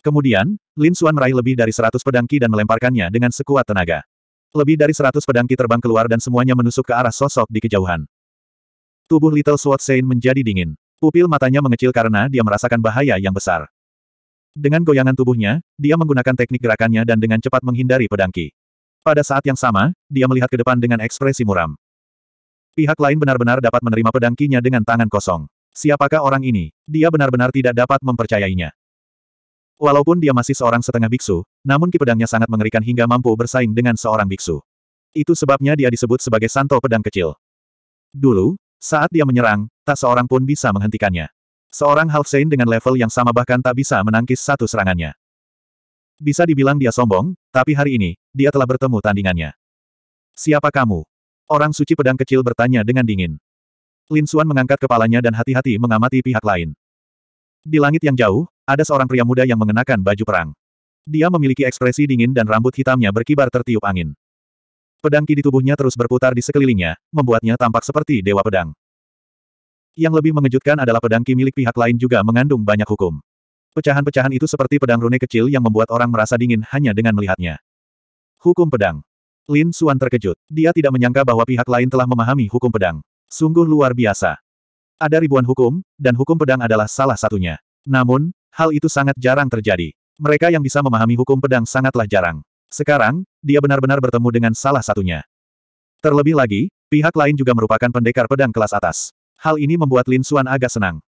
Kemudian, Lin Suan meraih lebih dari seratus pedang Ki dan melemparkannya dengan sekuat tenaga. Lebih dari seratus pedang Ki terbang keluar dan semuanya menusuk ke arah sosok di kejauhan. Tubuh Little Sword Saint menjadi dingin. Pupil matanya mengecil karena dia merasakan bahaya yang besar. Dengan goyangan tubuhnya, dia menggunakan teknik gerakannya dan dengan cepat menghindari pedangki. Pada saat yang sama, dia melihat ke depan dengan ekspresi muram. Pihak lain benar-benar dapat menerima pedangkinya dengan tangan kosong. Siapakah orang ini? Dia benar-benar tidak dapat mempercayainya. Walaupun dia masih seorang setengah biksu, namun Ki pedangnya sangat mengerikan hingga mampu bersaing dengan seorang biksu. Itu sebabnya dia disebut sebagai Santo Pedang Kecil. Dulu, saat dia menyerang, Tak seorang pun bisa menghentikannya. Seorang Saint dengan level yang sama bahkan tak bisa menangkis satu serangannya. Bisa dibilang dia sombong, tapi hari ini, dia telah bertemu tandingannya. Siapa kamu? Orang suci pedang kecil bertanya dengan dingin. Lin Suan mengangkat kepalanya dan hati-hati mengamati pihak lain. Di langit yang jauh, ada seorang pria muda yang mengenakan baju perang. Dia memiliki ekspresi dingin dan rambut hitamnya berkibar tertiup angin. Pedang ki di tubuhnya terus berputar di sekelilingnya, membuatnya tampak seperti dewa pedang. Yang lebih mengejutkan adalah pedang Ki milik pihak lain juga mengandung banyak hukum. Pecahan-pecahan itu seperti pedang rune kecil yang membuat orang merasa dingin hanya dengan melihatnya. Hukum pedang. Lin Suan terkejut. Dia tidak menyangka bahwa pihak lain telah memahami hukum pedang. Sungguh luar biasa. Ada ribuan hukum, dan hukum pedang adalah salah satunya. Namun, hal itu sangat jarang terjadi. Mereka yang bisa memahami hukum pedang sangatlah jarang. Sekarang, dia benar-benar bertemu dengan salah satunya. Terlebih lagi, pihak lain juga merupakan pendekar pedang kelas atas. Hal ini membuat Lin Suan agak senang.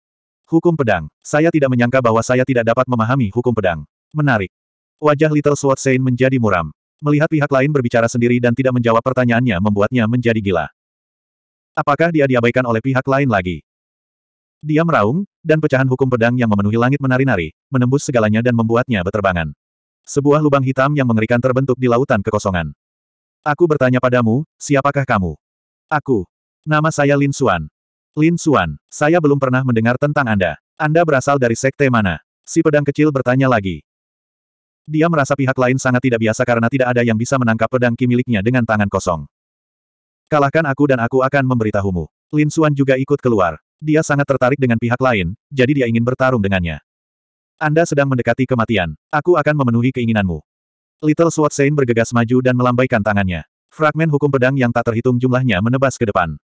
Hukum pedang. Saya tidak menyangka bahwa saya tidak dapat memahami hukum pedang. Menarik. Wajah Little Sword Saint menjadi muram. Melihat pihak lain berbicara sendiri dan tidak menjawab pertanyaannya membuatnya menjadi gila. Apakah dia diabaikan oleh pihak lain lagi? Dia meraung, dan pecahan hukum pedang yang memenuhi langit menari-nari, menembus segalanya dan membuatnya berterbangan. Sebuah lubang hitam yang mengerikan terbentuk di lautan kekosongan. Aku bertanya padamu, siapakah kamu? Aku. Nama saya Lin Suan. Lin Xuan, saya belum pernah mendengar tentang Anda. Anda berasal dari sekte mana? Si pedang kecil bertanya lagi. Dia merasa pihak lain sangat tidak biasa karena tidak ada yang bisa menangkap pedang ki miliknya dengan tangan kosong. Kalahkan aku dan aku akan memberitahumu. Lin Xuan juga ikut keluar. Dia sangat tertarik dengan pihak lain, jadi dia ingin bertarung dengannya. Anda sedang mendekati kematian. Aku akan memenuhi keinginanmu. Little Sword Saint bergegas maju dan melambaikan tangannya. Fragmen hukum pedang yang tak terhitung jumlahnya menebas ke depan.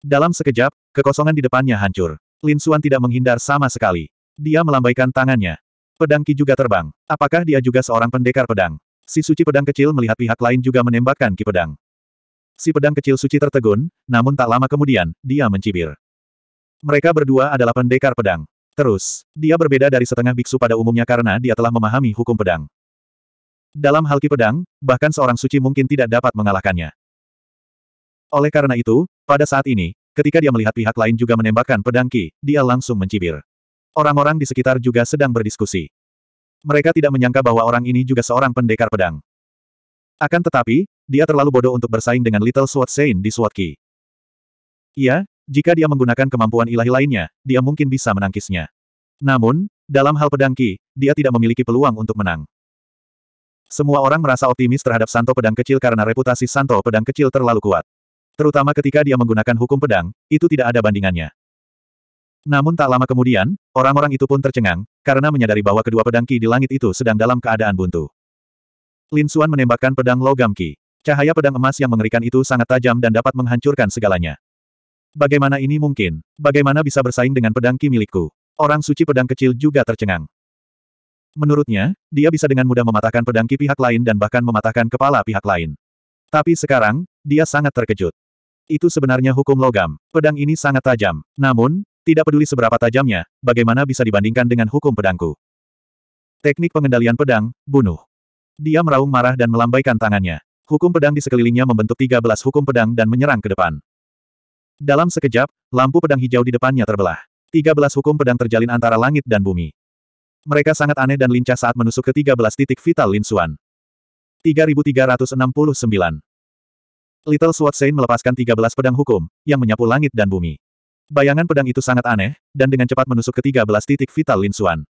Dalam sekejap, kekosongan di depannya hancur. Lin Suan tidak menghindar sama sekali. Dia melambaikan tangannya. Pedang Ki juga terbang. Apakah dia juga seorang pendekar pedang? Si suci pedang kecil melihat pihak lain juga menembakkan Ki pedang. Si pedang kecil suci tertegun, namun tak lama kemudian, dia mencibir. Mereka berdua adalah pendekar pedang. Terus, dia berbeda dari setengah biksu pada umumnya karena dia telah memahami hukum pedang. Dalam hal Ki pedang, bahkan seorang suci mungkin tidak dapat mengalahkannya. Oleh karena itu, pada saat ini, ketika dia melihat pihak lain juga menembakkan pedang Ki, dia langsung mencibir. Orang-orang di sekitar juga sedang berdiskusi. Mereka tidak menyangka bahwa orang ini juga seorang pendekar pedang. Akan tetapi, dia terlalu bodoh untuk bersaing dengan Little Sword Saint di Sword Ki. Iya, jika dia menggunakan kemampuan ilahi lainnya, dia mungkin bisa menangkisnya. Namun, dalam hal pedang Ki, dia tidak memiliki peluang untuk menang. Semua orang merasa optimis terhadap Santo Pedang Kecil karena reputasi Santo Pedang Kecil terlalu kuat. Terutama ketika dia menggunakan hukum pedang, itu tidak ada bandingannya. Namun tak lama kemudian, orang-orang itu pun tercengang, karena menyadari bahwa kedua pedang Ki di langit itu sedang dalam keadaan buntu. Lin Suan menembakkan pedang logam Ki. Cahaya pedang emas yang mengerikan itu sangat tajam dan dapat menghancurkan segalanya. Bagaimana ini mungkin? Bagaimana bisa bersaing dengan pedang Ki milikku? Orang suci pedang kecil juga tercengang. Menurutnya, dia bisa dengan mudah mematahkan pedang Ki pihak lain dan bahkan mematahkan kepala pihak lain. Tapi sekarang, dia sangat terkejut. Itu sebenarnya hukum logam. Pedang ini sangat tajam. Namun, tidak peduli seberapa tajamnya, bagaimana bisa dibandingkan dengan hukum pedangku. Teknik pengendalian pedang, bunuh. Dia meraung marah dan melambaikan tangannya. Hukum pedang di sekelilingnya membentuk 13 hukum pedang dan menyerang ke depan. Dalam sekejap, lampu pedang hijau di depannya terbelah. 13 hukum pedang terjalin antara langit dan bumi. Mereka sangat aneh dan lincah saat menusuk ke 13 titik vital Lin Linsuan. 3369 Little Sword Saint melepaskan 13 pedang hukum, yang menyapu langit dan bumi. Bayangan pedang itu sangat aneh, dan dengan cepat menusuk ke 13 titik vital Lin Xuan.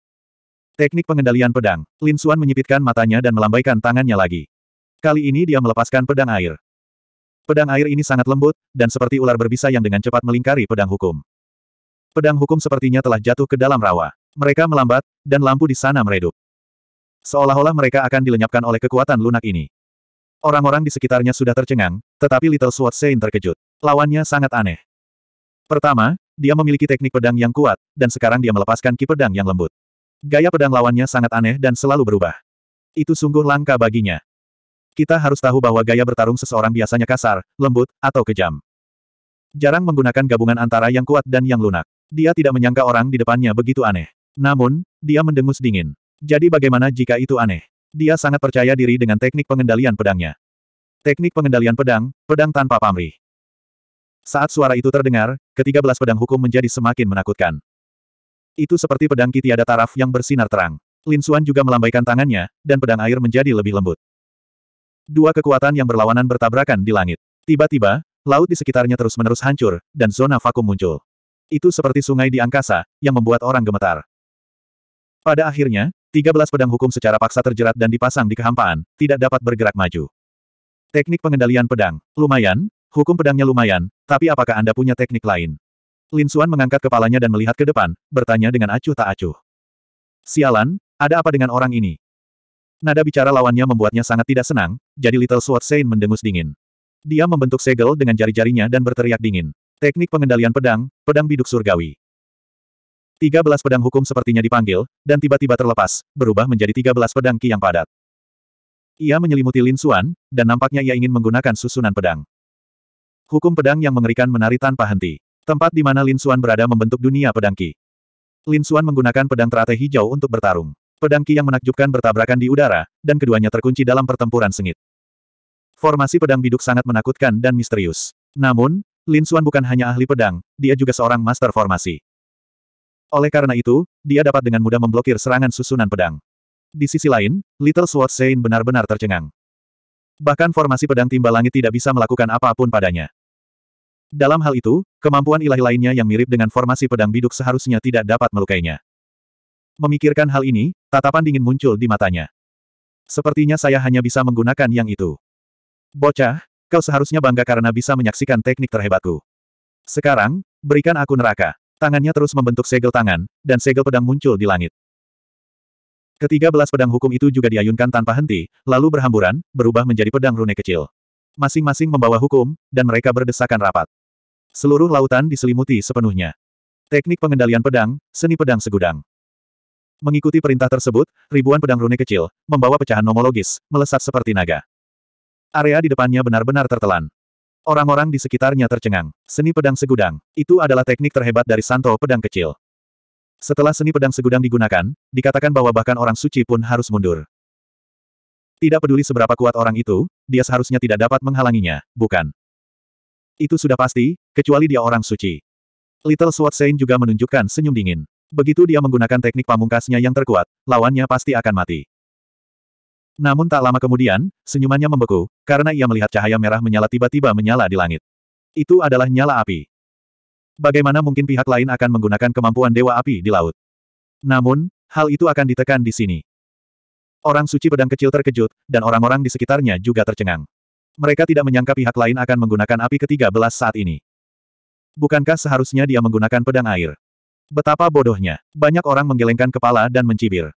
Teknik pengendalian pedang, Lin Xuan menyipitkan matanya dan melambaikan tangannya lagi. Kali ini dia melepaskan pedang air. Pedang air ini sangat lembut, dan seperti ular berbisa yang dengan cepat melingkari pedang hukum. Pedang hukum sepertinya telah jatuh ke dalam rawa. Mereka melambat, dan lampu di sana meredup. Seolah-olah mereka akan dilenyapkan oleh kekuatan lunak ini. Orang-orang di sekitarnya sudah tercengang, tetapi Little Sword Saint terkejut. Lawannya sangat aneh. Pertama, dia memiliki teknik pedang yang kuat, dan sekarang dia melepaskan ki pedang yang lembut. Gaya pedang lawannya sangat aneh dan selalu berubah. Itu sungguh langka baginya. Kita harus tahu bahwa gaya bertarung seseorang biasanya kasar, lembut, atau kejam. Jarang menggunakan gabungan antara yang kuat dan yang lunak. Dia tidak menyangka orang di depannya begitu aneh. Namun, dia mendengus dingin. Jadi bagaimana jika itu aneh? Dia sangat percaya diri dengan teknik pengendalian pedangnya. Teknik pengendalian pedang, pedang tanpa pamrih. Saat suara itu terdengar, ketiga belas pedang hukum menjadi semakin menakutkan. Itu seperti pedang ki ada taraf yang bersinar terang. Lin Xuan juga melambaikan tangannya, dan pedang air menjadi lebih lembut. Dua kekuatan yang berlawanan bertabrakan di langit. Tiba-tiba, laut di sekitarnya terus-menerus hancur, dan zona vakum muncul. Itu seperti sungai di angkasa, yang membuat orang gemetar. Pada akhirnya, 13 pedang hukum secara paksa terjerat dan dipasang di kehampaan, tidak dapat bergerak maju. Teknik pengendalian pedang, lumayan, hukum pedangnya lumayan, tapi apakah Anda punya teknik lain? Lin Xuan mengangkat kepalanya dan melihat ke depan, bertanya dengan acuh tak acuh. Sialan, ada apa dengan orang ini? Nada bicara lawannya membuatnya sangat tidak senang, jadi Little Sword Saint mendengus dingin. Dia membentuk segel dengan jari-jarinya dan berteriak dingin. Teknik pengendalian pedang, pedang biduk surgawi. Tiga belas pedang hukum sepertinya dipanggil, dan tiba-tiba terlepas, berubah menjadi tiga belas pedang ki yang padat. Ia menyelimuti Lin Xuan, dan nampaknya ia ingin menggunakan susunan pedang. Hukum pedang yang mengerikan menari tanpa henti. Tempat di mana Lin Xuan berada membentuk dunia pedang ki. Lin Xuan menggunakan pedang teratai hijau untuk bertarung. Pedang ki yang menakjubkan bertabrakan di udara, dan keduanya terkunci dalam pertempuran sengit. Formasi pedang biduk sangat menakutkan dan misterius. Namun, Lin Xuan bukan hanya ahli pedang, dia juga seorang master formasi. Oleh karena itu, dia dapat dengan mudah memblokir serangan susunan pedang. Di sisi lain, Little Sword Saint benar-benar tercengang. Bahkan formasi pedang timba langit tidak bisa melakukan apapun padanya. Dalam hal itu, kemampuan ilahi lainnya yang mirip dengan formasi pedang biduk seharusnya tidak dapat melukainya. Memikirkan hal ini, tatapan dingin muncul di matanya. Sepertinya saya hanya bisa menggunakan yang itu. Bocah, kau seharusnya bangga karena bisa menyaksikan teknik terhebatku. Sekarang, berikan aku neraka. Tangannya terus membentuk segel tangan, dan segel pedang muncul di langit. Ketiga belas pedang hukum itu juga diayunkan tanpa henti, lalu berhamburan, berubah menjadi pedang rune kecil. Masing-masing membawa hukum, dan mereka berdesakan rapat. Seluruh lautan diselimuti sepenuhnya. Teknik pengendalian pedang, seni pedang segudang. Mengikuti perintah tersebut, ribuan pedang rune kecil, membawa pecahan nomologis, melesat seperti naga. Area di depannya benar-benar tertelan. Orang-orang di sekitarnya tercengang. Seni pedang segudang, itu adalah teknik terhebat dari santo pedang kecil. Setelah seni pedang segudang digunakan, dikatakan bahwa bahkan orang suci pun harus mundur. Tidak peduli seberapa kuat orang itu, dia seharusnya tidak dapat menghalanginya, bukan? Itu sudah pasti, kecuali dia orang suci. Little Sword Saint juga menunjukkan senyum dingin. Begitu dia menggunakan teknik pamungkasnya yang terkuat, lawannya pasti akan mati. Namun tak lama kemudian, senyumannya membeku, karena ia melihat cahaya merah menyala tiba-tiba menyala di langit. Itu adalah nyala api. Bagaimana mungkin pihak lain akan menggunakan kemampuan Dewa Api di laut? Namun, hal itu akan ditekan di sini. Orang suci pedang kecil terkejut, dan orang-orang di sekitarnya juga tercengang. Mereka tidak menyangka pihak lain akan menggunakan api ketiga belas saat ini. Bukankah seharusnya dia menggunakan pedang air? Betapa bodohnya. Banyak orang menggelengkan kepala dan mencibir.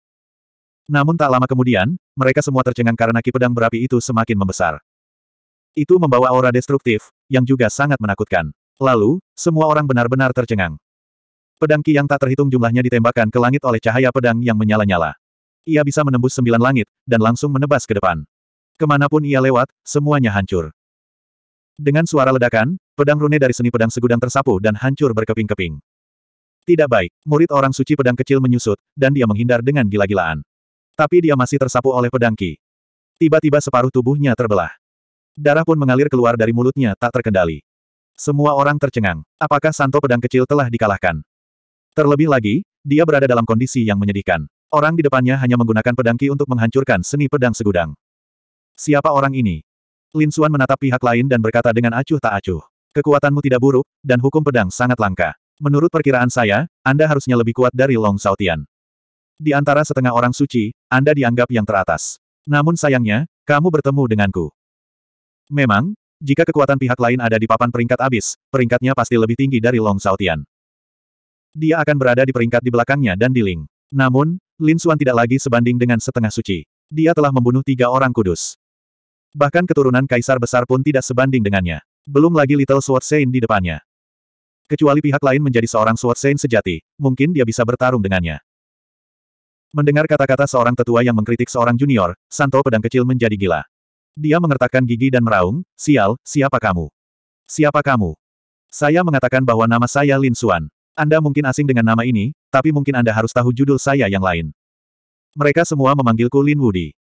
Namun tak lama kemudian, mereka semua tercengang karena ki pedang berapi itu semakin membesar. Itu membawa aura destruktif, yang juga sangat menakutkan. Lalu, semua orang benar-benar tercengang. Pedang ki yang tak terhitung jumlahnya ditembakkan ke langit oleh cahaya pedang yang menyala-nyala. Ia bisa menembus sembilan langit, dan langsung menebas ke depan. Kemanapun ia lewat, semuanya hancur. Dengan suara ledakan, pedang rune dari seni pedang segudang tersapu dan hancur berkeping-keping. Tidak baik, murid orang suci pedang kecil menyusut, dan dia menghindar dengan gila-gilaan. Tapi dia masih tersapu oleh pedangki. Tiba-tiba separuh tubuhnya terbelah. Darah pun mengalir keluar dari mulutnya tak terkendali. Semua orang tercengang. Apakah Santo pedang kecil telah dikalahkan? Terlebih lagi, dia berada dalam kondisi yang menyedihkan. Orang di depannya hanya menggunakan pedangki untuk menghancurkan seni pedang segudang. Siapa orang ini? Lin Xuan menatap pihak lain dan berkata dengan acuh tak acuh. Kekuatanmu tidak buruk, dan hukum pedang sangat langka. Menurut perkiraan saya, Anda harusnya lebih kuat dari Long Sautian. Di antara setengah orang suci, Anda dianggap yang teratas. Namun sayangnya, kamu bertemu denganku. Memang, jika kekuatan pihak lain ada di papan peringkat abis, peringkatnya pasti lebih tinggi dari Long Sautian. Dia akan berada di peringkat di belakangnya dan di Ling. Namun, Lin Xuan tidak lagi sebanding dengan setengah suci. Dia telah membunuh tiga orang kudus. Bahkan keturunan kaisar besar pun tidak sebanding dengannya. Belum lagi Little Sword Saint di depannya. Kecuali pihak lain menjadi seorang Sword Saint sejati, mungkin dia bisa bertarung dengannya. Mendengar kata-kata seorang tetua yang mengkritik seorang junior, Santo pedang kecil menjadi gila. Dia mengertakkan gigi dan meraung, sial, siapa kamu? Siapa kamu? Saya mengatakan bahwa nama saya Lin Suan. Anda mungkin asing dengan nama ini, tapi mungkin Anda harus tahu judul saya yang lain. Mereka semua memanggilku Lin Wudi.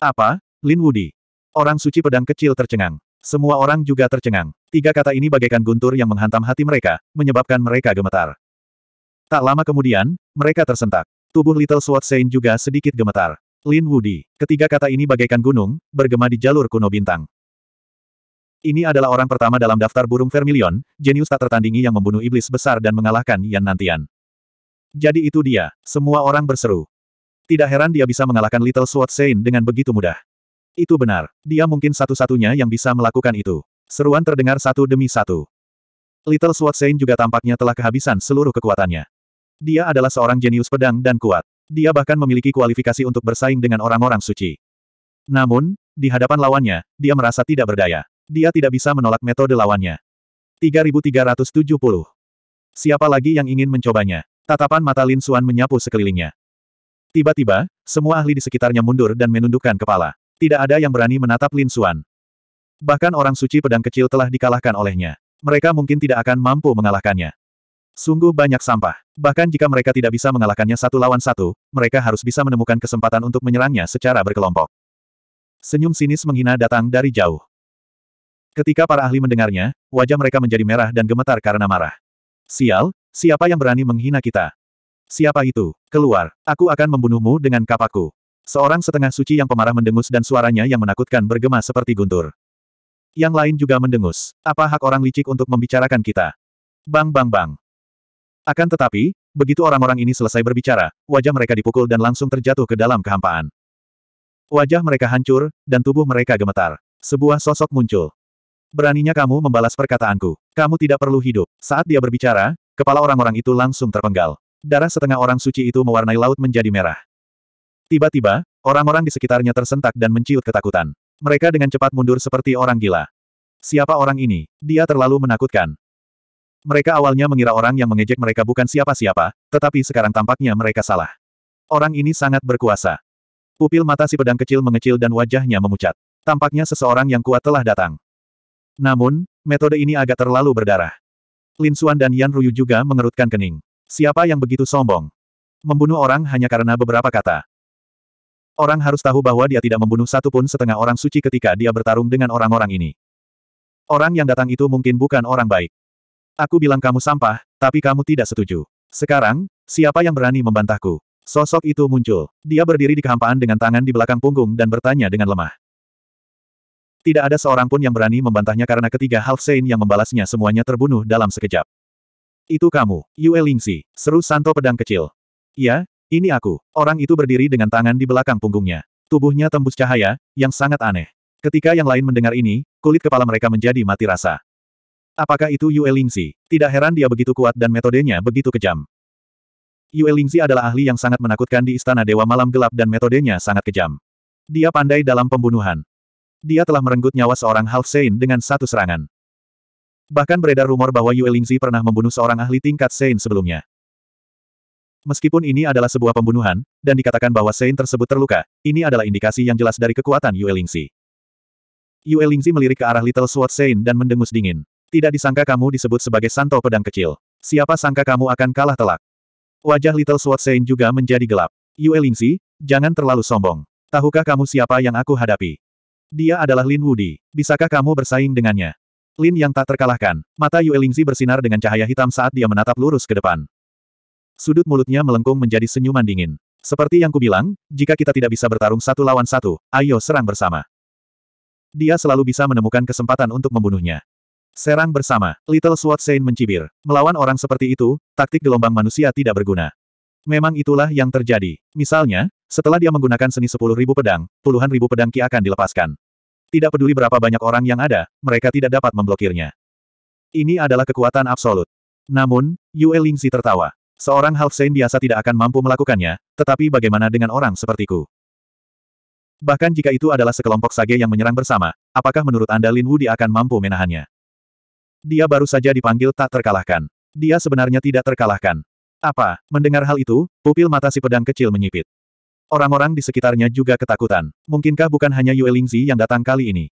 Apa? Lin Wudi? Orang suci pedang kecil tercengang. Semua orang juga tercengang. Tiga kata ini bagaikan guntur yang menghantam hati mereka, menyebabkan mereka gemetar. Tak lama kemudian, mereka tersentak. Tubuh Little Sword Saint juga sedikit gemetar. Lin Wudi. Ketiga kata ini bagaikan gunung, bergema di jalur kuno bintang. Ini adalah orang pertama dalam daftar burung vermilion, jenius tak tertandingi yang membunuh iblis besar dan mengalahkan Yan Nantian. Jadi itu dia, semua orang berseru. Tidak heran dia bisa mengalahkan Little Sword Saint dengan begitu mudah. Itu benar, dia mungkin satu-satunya yang bisa melakukan itu. Seruan terdengar satu demi satu. Little Sword Saint juga tampaknya telah kehabisan seluruh kekuatannya. Dia adalah seorang jenius pedang dan kuat. Dia bahkan memiliki kualifikasi untuk bersaing dengan orang-orang suci. Namun, di hadapan lawannya, dia merasa tidak berdaya. Dia tidak bisa menolak metode lawannya. 3370. Siapa lagi yang ingin mencobanya? Tatapan mata Lin Xuan menyapu sekelilingnya. Tiba-tiba, semua ahli di sekitarnya mundur dan menundukkan kepala. Tidak ada yang berani menatap Lin Xuan. Bahkan orang suci pedang kecil telah dikalahkan olehnya. Mereka mungkin tidak akan mampu mengalahkannya. Sungguh banyak sampah. Bahkan jika mereka tidak bisa mengalahkannya satu lawan satu, mereka harus bisa menemukan kesempatan untuk menyerangnya secara berkelompok. Senyum sinis menghina datang dari jauh. Ketika para ahli mendengarnya, wajah mereka menjadi merah dan gemetar karena marah. Sial, siapa yang berani menghina kita? Siapa itu? Keluar, aku akan membunuhmu dengan kapaku. Seorang setengah suci yang pemarah mendengus dan suaranya yang menakutkan bergema seperti guntur. Yang lain juga mendengus. Apa hak orang licik untuk membicarakan kita? Bang bang bang. Akan tetapi, begitu orang-orang ini selesai berbicara, wajah mereka dipukul dan langsung terjatuh ke dalam kehampaan. Wajah mereka hancur, dan tubuh mereka gemetar. Sebuah sosok muncul. Beraninya kamu membalas perkataanku. Kamu tidak perlu hidup. Saat dia berbicara, kepala orang-orang itu langsung terpenggal. Darah setengah orang suci itu mewarnai laut menjadi merah. Tiba-tiba, orang-orang di sekitarnya tersentak dan menciut ketakutan. Mereka dengan cepat mundur seperti orang gila. Siapa orang ini? Dia terlalu menakutkan. Mereka awalnya mengira orang yang mengejek mereka bukan siapa-siapa, tetapi sekarang tampaknya mereka salah. Orang ini sangat berkuasa. Pupil mata si pedang kecil mengecil dan wajahnya memucat. Tampaknya seseorang yang kuat telah datang. Namun, metode ini agak terlalu berdarah. Lin Xuan dan Yan Ruyu juga mengerutkan kening. Siapa yang begitu sombong? Membunuh orang hanya karena beberapa kata. Orang harus tahu bahwa dia tidak membunuh satu pun setengah orang suci ketika dia bertarung dengan orang-orang ini. Orang yang datang itu mungkin bukan orang baik. Aku bilang kamu sampah, tapi kamu tidak setuju. Sekarang, siapa yang berani membantahku? Sosok itu muncul. Dia berdiri di kehampaan dengan tangan di belakang punggung dan bertanya dengan lemah. Tidak ada seorang pun yang berani membantahnya karena ketiga half saint yang membalasnya semuanya terbunuh dalam sekejap. Itu kamu, Yue Lingxi, seru Santo pedang kecil. Ya, ini aku. Orang itu berdiri dengan tangan di belakang punggungnya. Tubuhnya tembus cahaya, yang sangat aneh. Ketika yang lain mendengar ini, kulit kepala mereka menjadi mati rasa. Apakah itu Yue Lingzi? Tidak heran dia begitu kuat dan metodenya begitu kejam. Yue Lingzi adalah ahli yang sangat menakutkan di Istana Dewa Malam Gelap dan metodenya sangat kejam. Dia pandai dalam pembunuhan. Dia telah merenggut nyawa seorang Half Saint dengan satu serangan. Bahkan beredar rumor bahwa Yue Lingzi pernah membunuh seorang ahli tingkat Saint sebelumnya. Meskipun ini adalah sebuah pembunuhan, dan dikatakan bahwa Saint tersebut terluka, ini adalah indikasi yang jelas dari kekuatan Yue Lingzi. Yue Lingzi melirik ke arah Little Sword Saint dan mendengus dingin. Tidak disangka kamu disebut sebagai Santo Pedang Kecil. Siapa sangka kamu akan kalah telak. Wajah Little Sword Saint juga menjadi gelap. Yue Lingxi, jangan terlalu sombong. Tahukah kamu siapa yang aku hadapi? Dia adalah Lin Wudi. Bisakah kamu bersaing dengannya? Lin yang tak terkalahkan. Mata Yue Lingxi bersinar dengan cahaya hitam saat dia menatap lurus ke depan. Sudut mulutnya melengkung menjadi senyuman dingin. Seperti yang kubilang, jika kita tidak bisa bertarung satu lawan satu, ayo serang bersama. Dia selalu bisa menemukan kesempatan untuk membunuhnya. Serang bersama. Little Sword Saint mencibir. Melawan orang seperti itu, taktik gelombang manusia tidak berguna. Memang itulah yang terjadi. Misalnya, setelah dia menggunakan seni sepuluh ribu pedang, puluhan ribu pedang Ki akan dilepaskan. Tidak peduli berapa banyak orang yang ada, mereka tidak dapat memblokirnya. Ini adalah kekuatan absolut. Namun, Yue Lingxi tertawa. Seorang half saint biasa tidak akan mampu melakukannya, tetapi bagaimana dengan orang sepertiku? Bahkan jika itu adalah sekelompok sage yang menyerang bersama, apakah menurut Anda Lin Wudi akan mampu menahannya? Dia baru saja dipanggil tak terkalahkan. Dia sebenarnya tidak terkalahkan. Apa? Mendengar hal itu, pupil mata si pedang kecil menyipit. Orang-orang di sekitarnya juga ketakutan. Mungkinkah bukan hanya Yue Lingzi yang datang kali ini?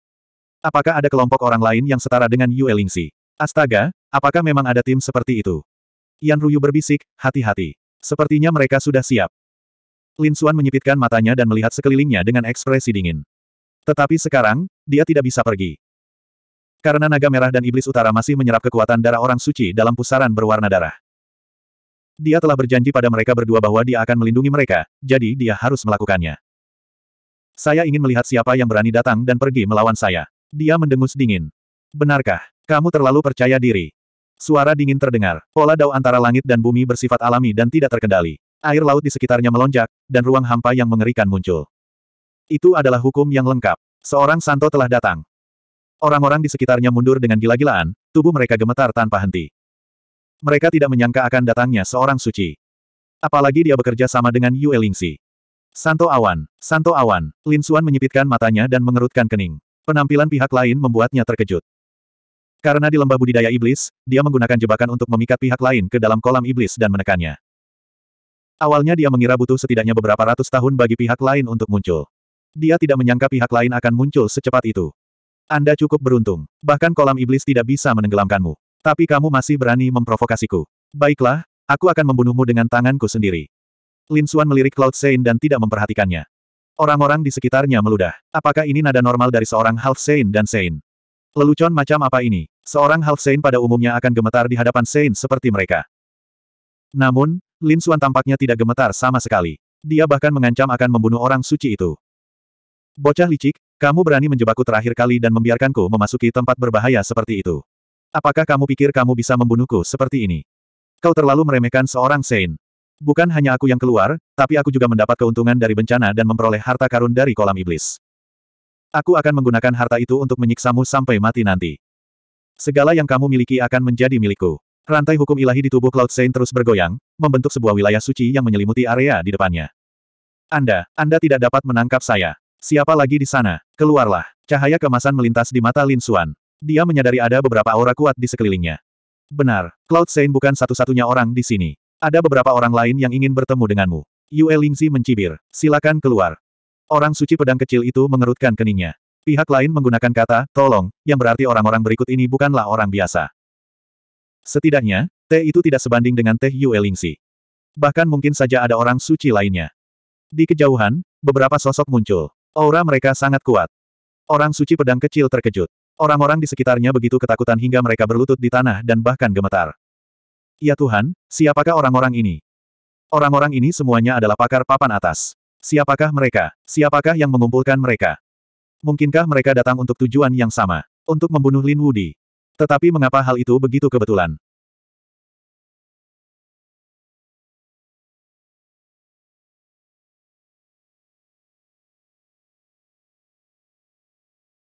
Apakah ada kelompok orang lain yang setara dengan Yue Lingzi? Astaga, apakah memang ada tim seperti itu? Yan Ruyu berbisik, hati-hati. Sepertinya mereka sudah siap. Lin Xuan menyipitkan matanya dan melihat sekelilingnya dengan ekspresi dingin. Tetapi sekarang, dia tidak bisa pergi. Karena naga merah dan iblis utara masih menyerap kekuatan darah orang suci dalam pusaran berwarna darah. Dia telah berjanji pada mereka berdua bahwa dia akan melindungi mereka, jadi dia harus melakukannya. Saya ingin melihat siapa yang berani datang dan pergi melawan saya. Dia mendengus dingin. Benarkah, kamu terlalu percaya diri? Suara dingin terdengar. Pola dao antara langit dan bumi bersifat alami dan tidak terkendali. Air laut di sekitarnya melonjak, dan ruang hampa yang mengerikan muncul. Itu adalah hukum yang lengkap. Seorang santo telah datang. Orang-orang di sekitarnya mundur dengan gila-gilaan, tubuh mereka gemetar tanpa henti. Mereka tidak menyangka akan datangnya seorang suci. Apalagi dia bekerja sama dengan Yue Lingxi. Santo Awan, Santo Awan, Lin Xuan menyipitkan matanya dan mengerutkan kening. Penampilan pihak lain membuatnya terkejut. Karena di lembah budidaya iblis, dia menggunakan jebakan untuk memikat pihak lain ke dalam kolam iblis dan menekannya. Awalnya dia mengira butuh setidaknya beberapa ratus tahun bagi pihak lain untuk muncul. Dia tidak menyangka pihak lain akan muncul secepat itu. Anda cukup beruntung. Bahkan kolam iblis tidak bisa menenggelamkanmu. Tapi kamu masih berani memprovokasiku. Baiklah, aku akan membunuhmu dengan tanganku sendiri. Lin Xuan melirik Cloud Saint dan tidak memperhatikannya. Orang-orang di sekitarnya meludah. Apakah ini nada normal dari seorang Half Saint dan Saint? Lelucon macam apa ini? Seorang Half Saint pada umumnya akan gemetar di hadapan Saint seperti mereka. Namun, Lin Xuan tampaknya tidak gemetar sama sekali. Dia bahkan mengancam akan membunuh orang suci itu. Bocah licik, kamu berani menjebakku terakhir kali dan membiarkanku memasuki tempat berbahaya seperti itu. Apakah kamu pikir kamu bisa membunuhku seperti ini? Kau terlalu meremehkan seorang Sein. Bukan hanya aku yang keluar, tapi aku juga mendapat keuntungan dari bencana dan memperoleh harta karun dari kolam iblis. Aku akan menggunakan harta itu untuk menyiksamu sampai mati nanti. Segala yang kamu miliki akan menjadi milikku. Rantai hukum ilahi di tubuh Cloud Saint terus bergoyang, membentuk sebuah wilayah suci yang menyelimuti area di depannya. Anda, Anda tidak dapat menangkap saya. Siapa lagi di sana? Keluarlah. Cahaya kemasan melintas di mata Lin Xuan. Dia menyadari ada beberapa aura kuat di sekelilingnya. Benar, Cloud Saint bukan satu-satunya orang di sini. Ada beberapa orang lain yang ingin bertemu denganmu. Yue Lingzi mencibir. Silakan keluar. Orang suci pedang kecil itu mengerutkan keningnya. Pihak lain menggunakan kata, tolong, yang berarti orang-orang berikut ini bukanlah orang biasa. Setidaknya, teh itu tidak sebanding dengan teh Yue Lingzi. Bahkan mungkin saja ada orang suci lainnya. Di kejauhan, beberapa sosok muncul. Aura mereka sangat kuat. Orang suci pedang kecil terkejut. Orang-orang di sekitarnya begitu ketakutan hingga mereka berlutut di tanah dan bahkan gemetar. Ya Tuhan, siapakah orang-orang ini? Orang-orang ini semuanya adalah pakar papan atas. Siapakah mereka? Siapakah yang mengumpulkan mereka? Mungkinkah mereka datang untuk tujuan yang sama? Untuk membunuh Lin Wudi. Tetapi mengapa hal itu begitu kebetulan?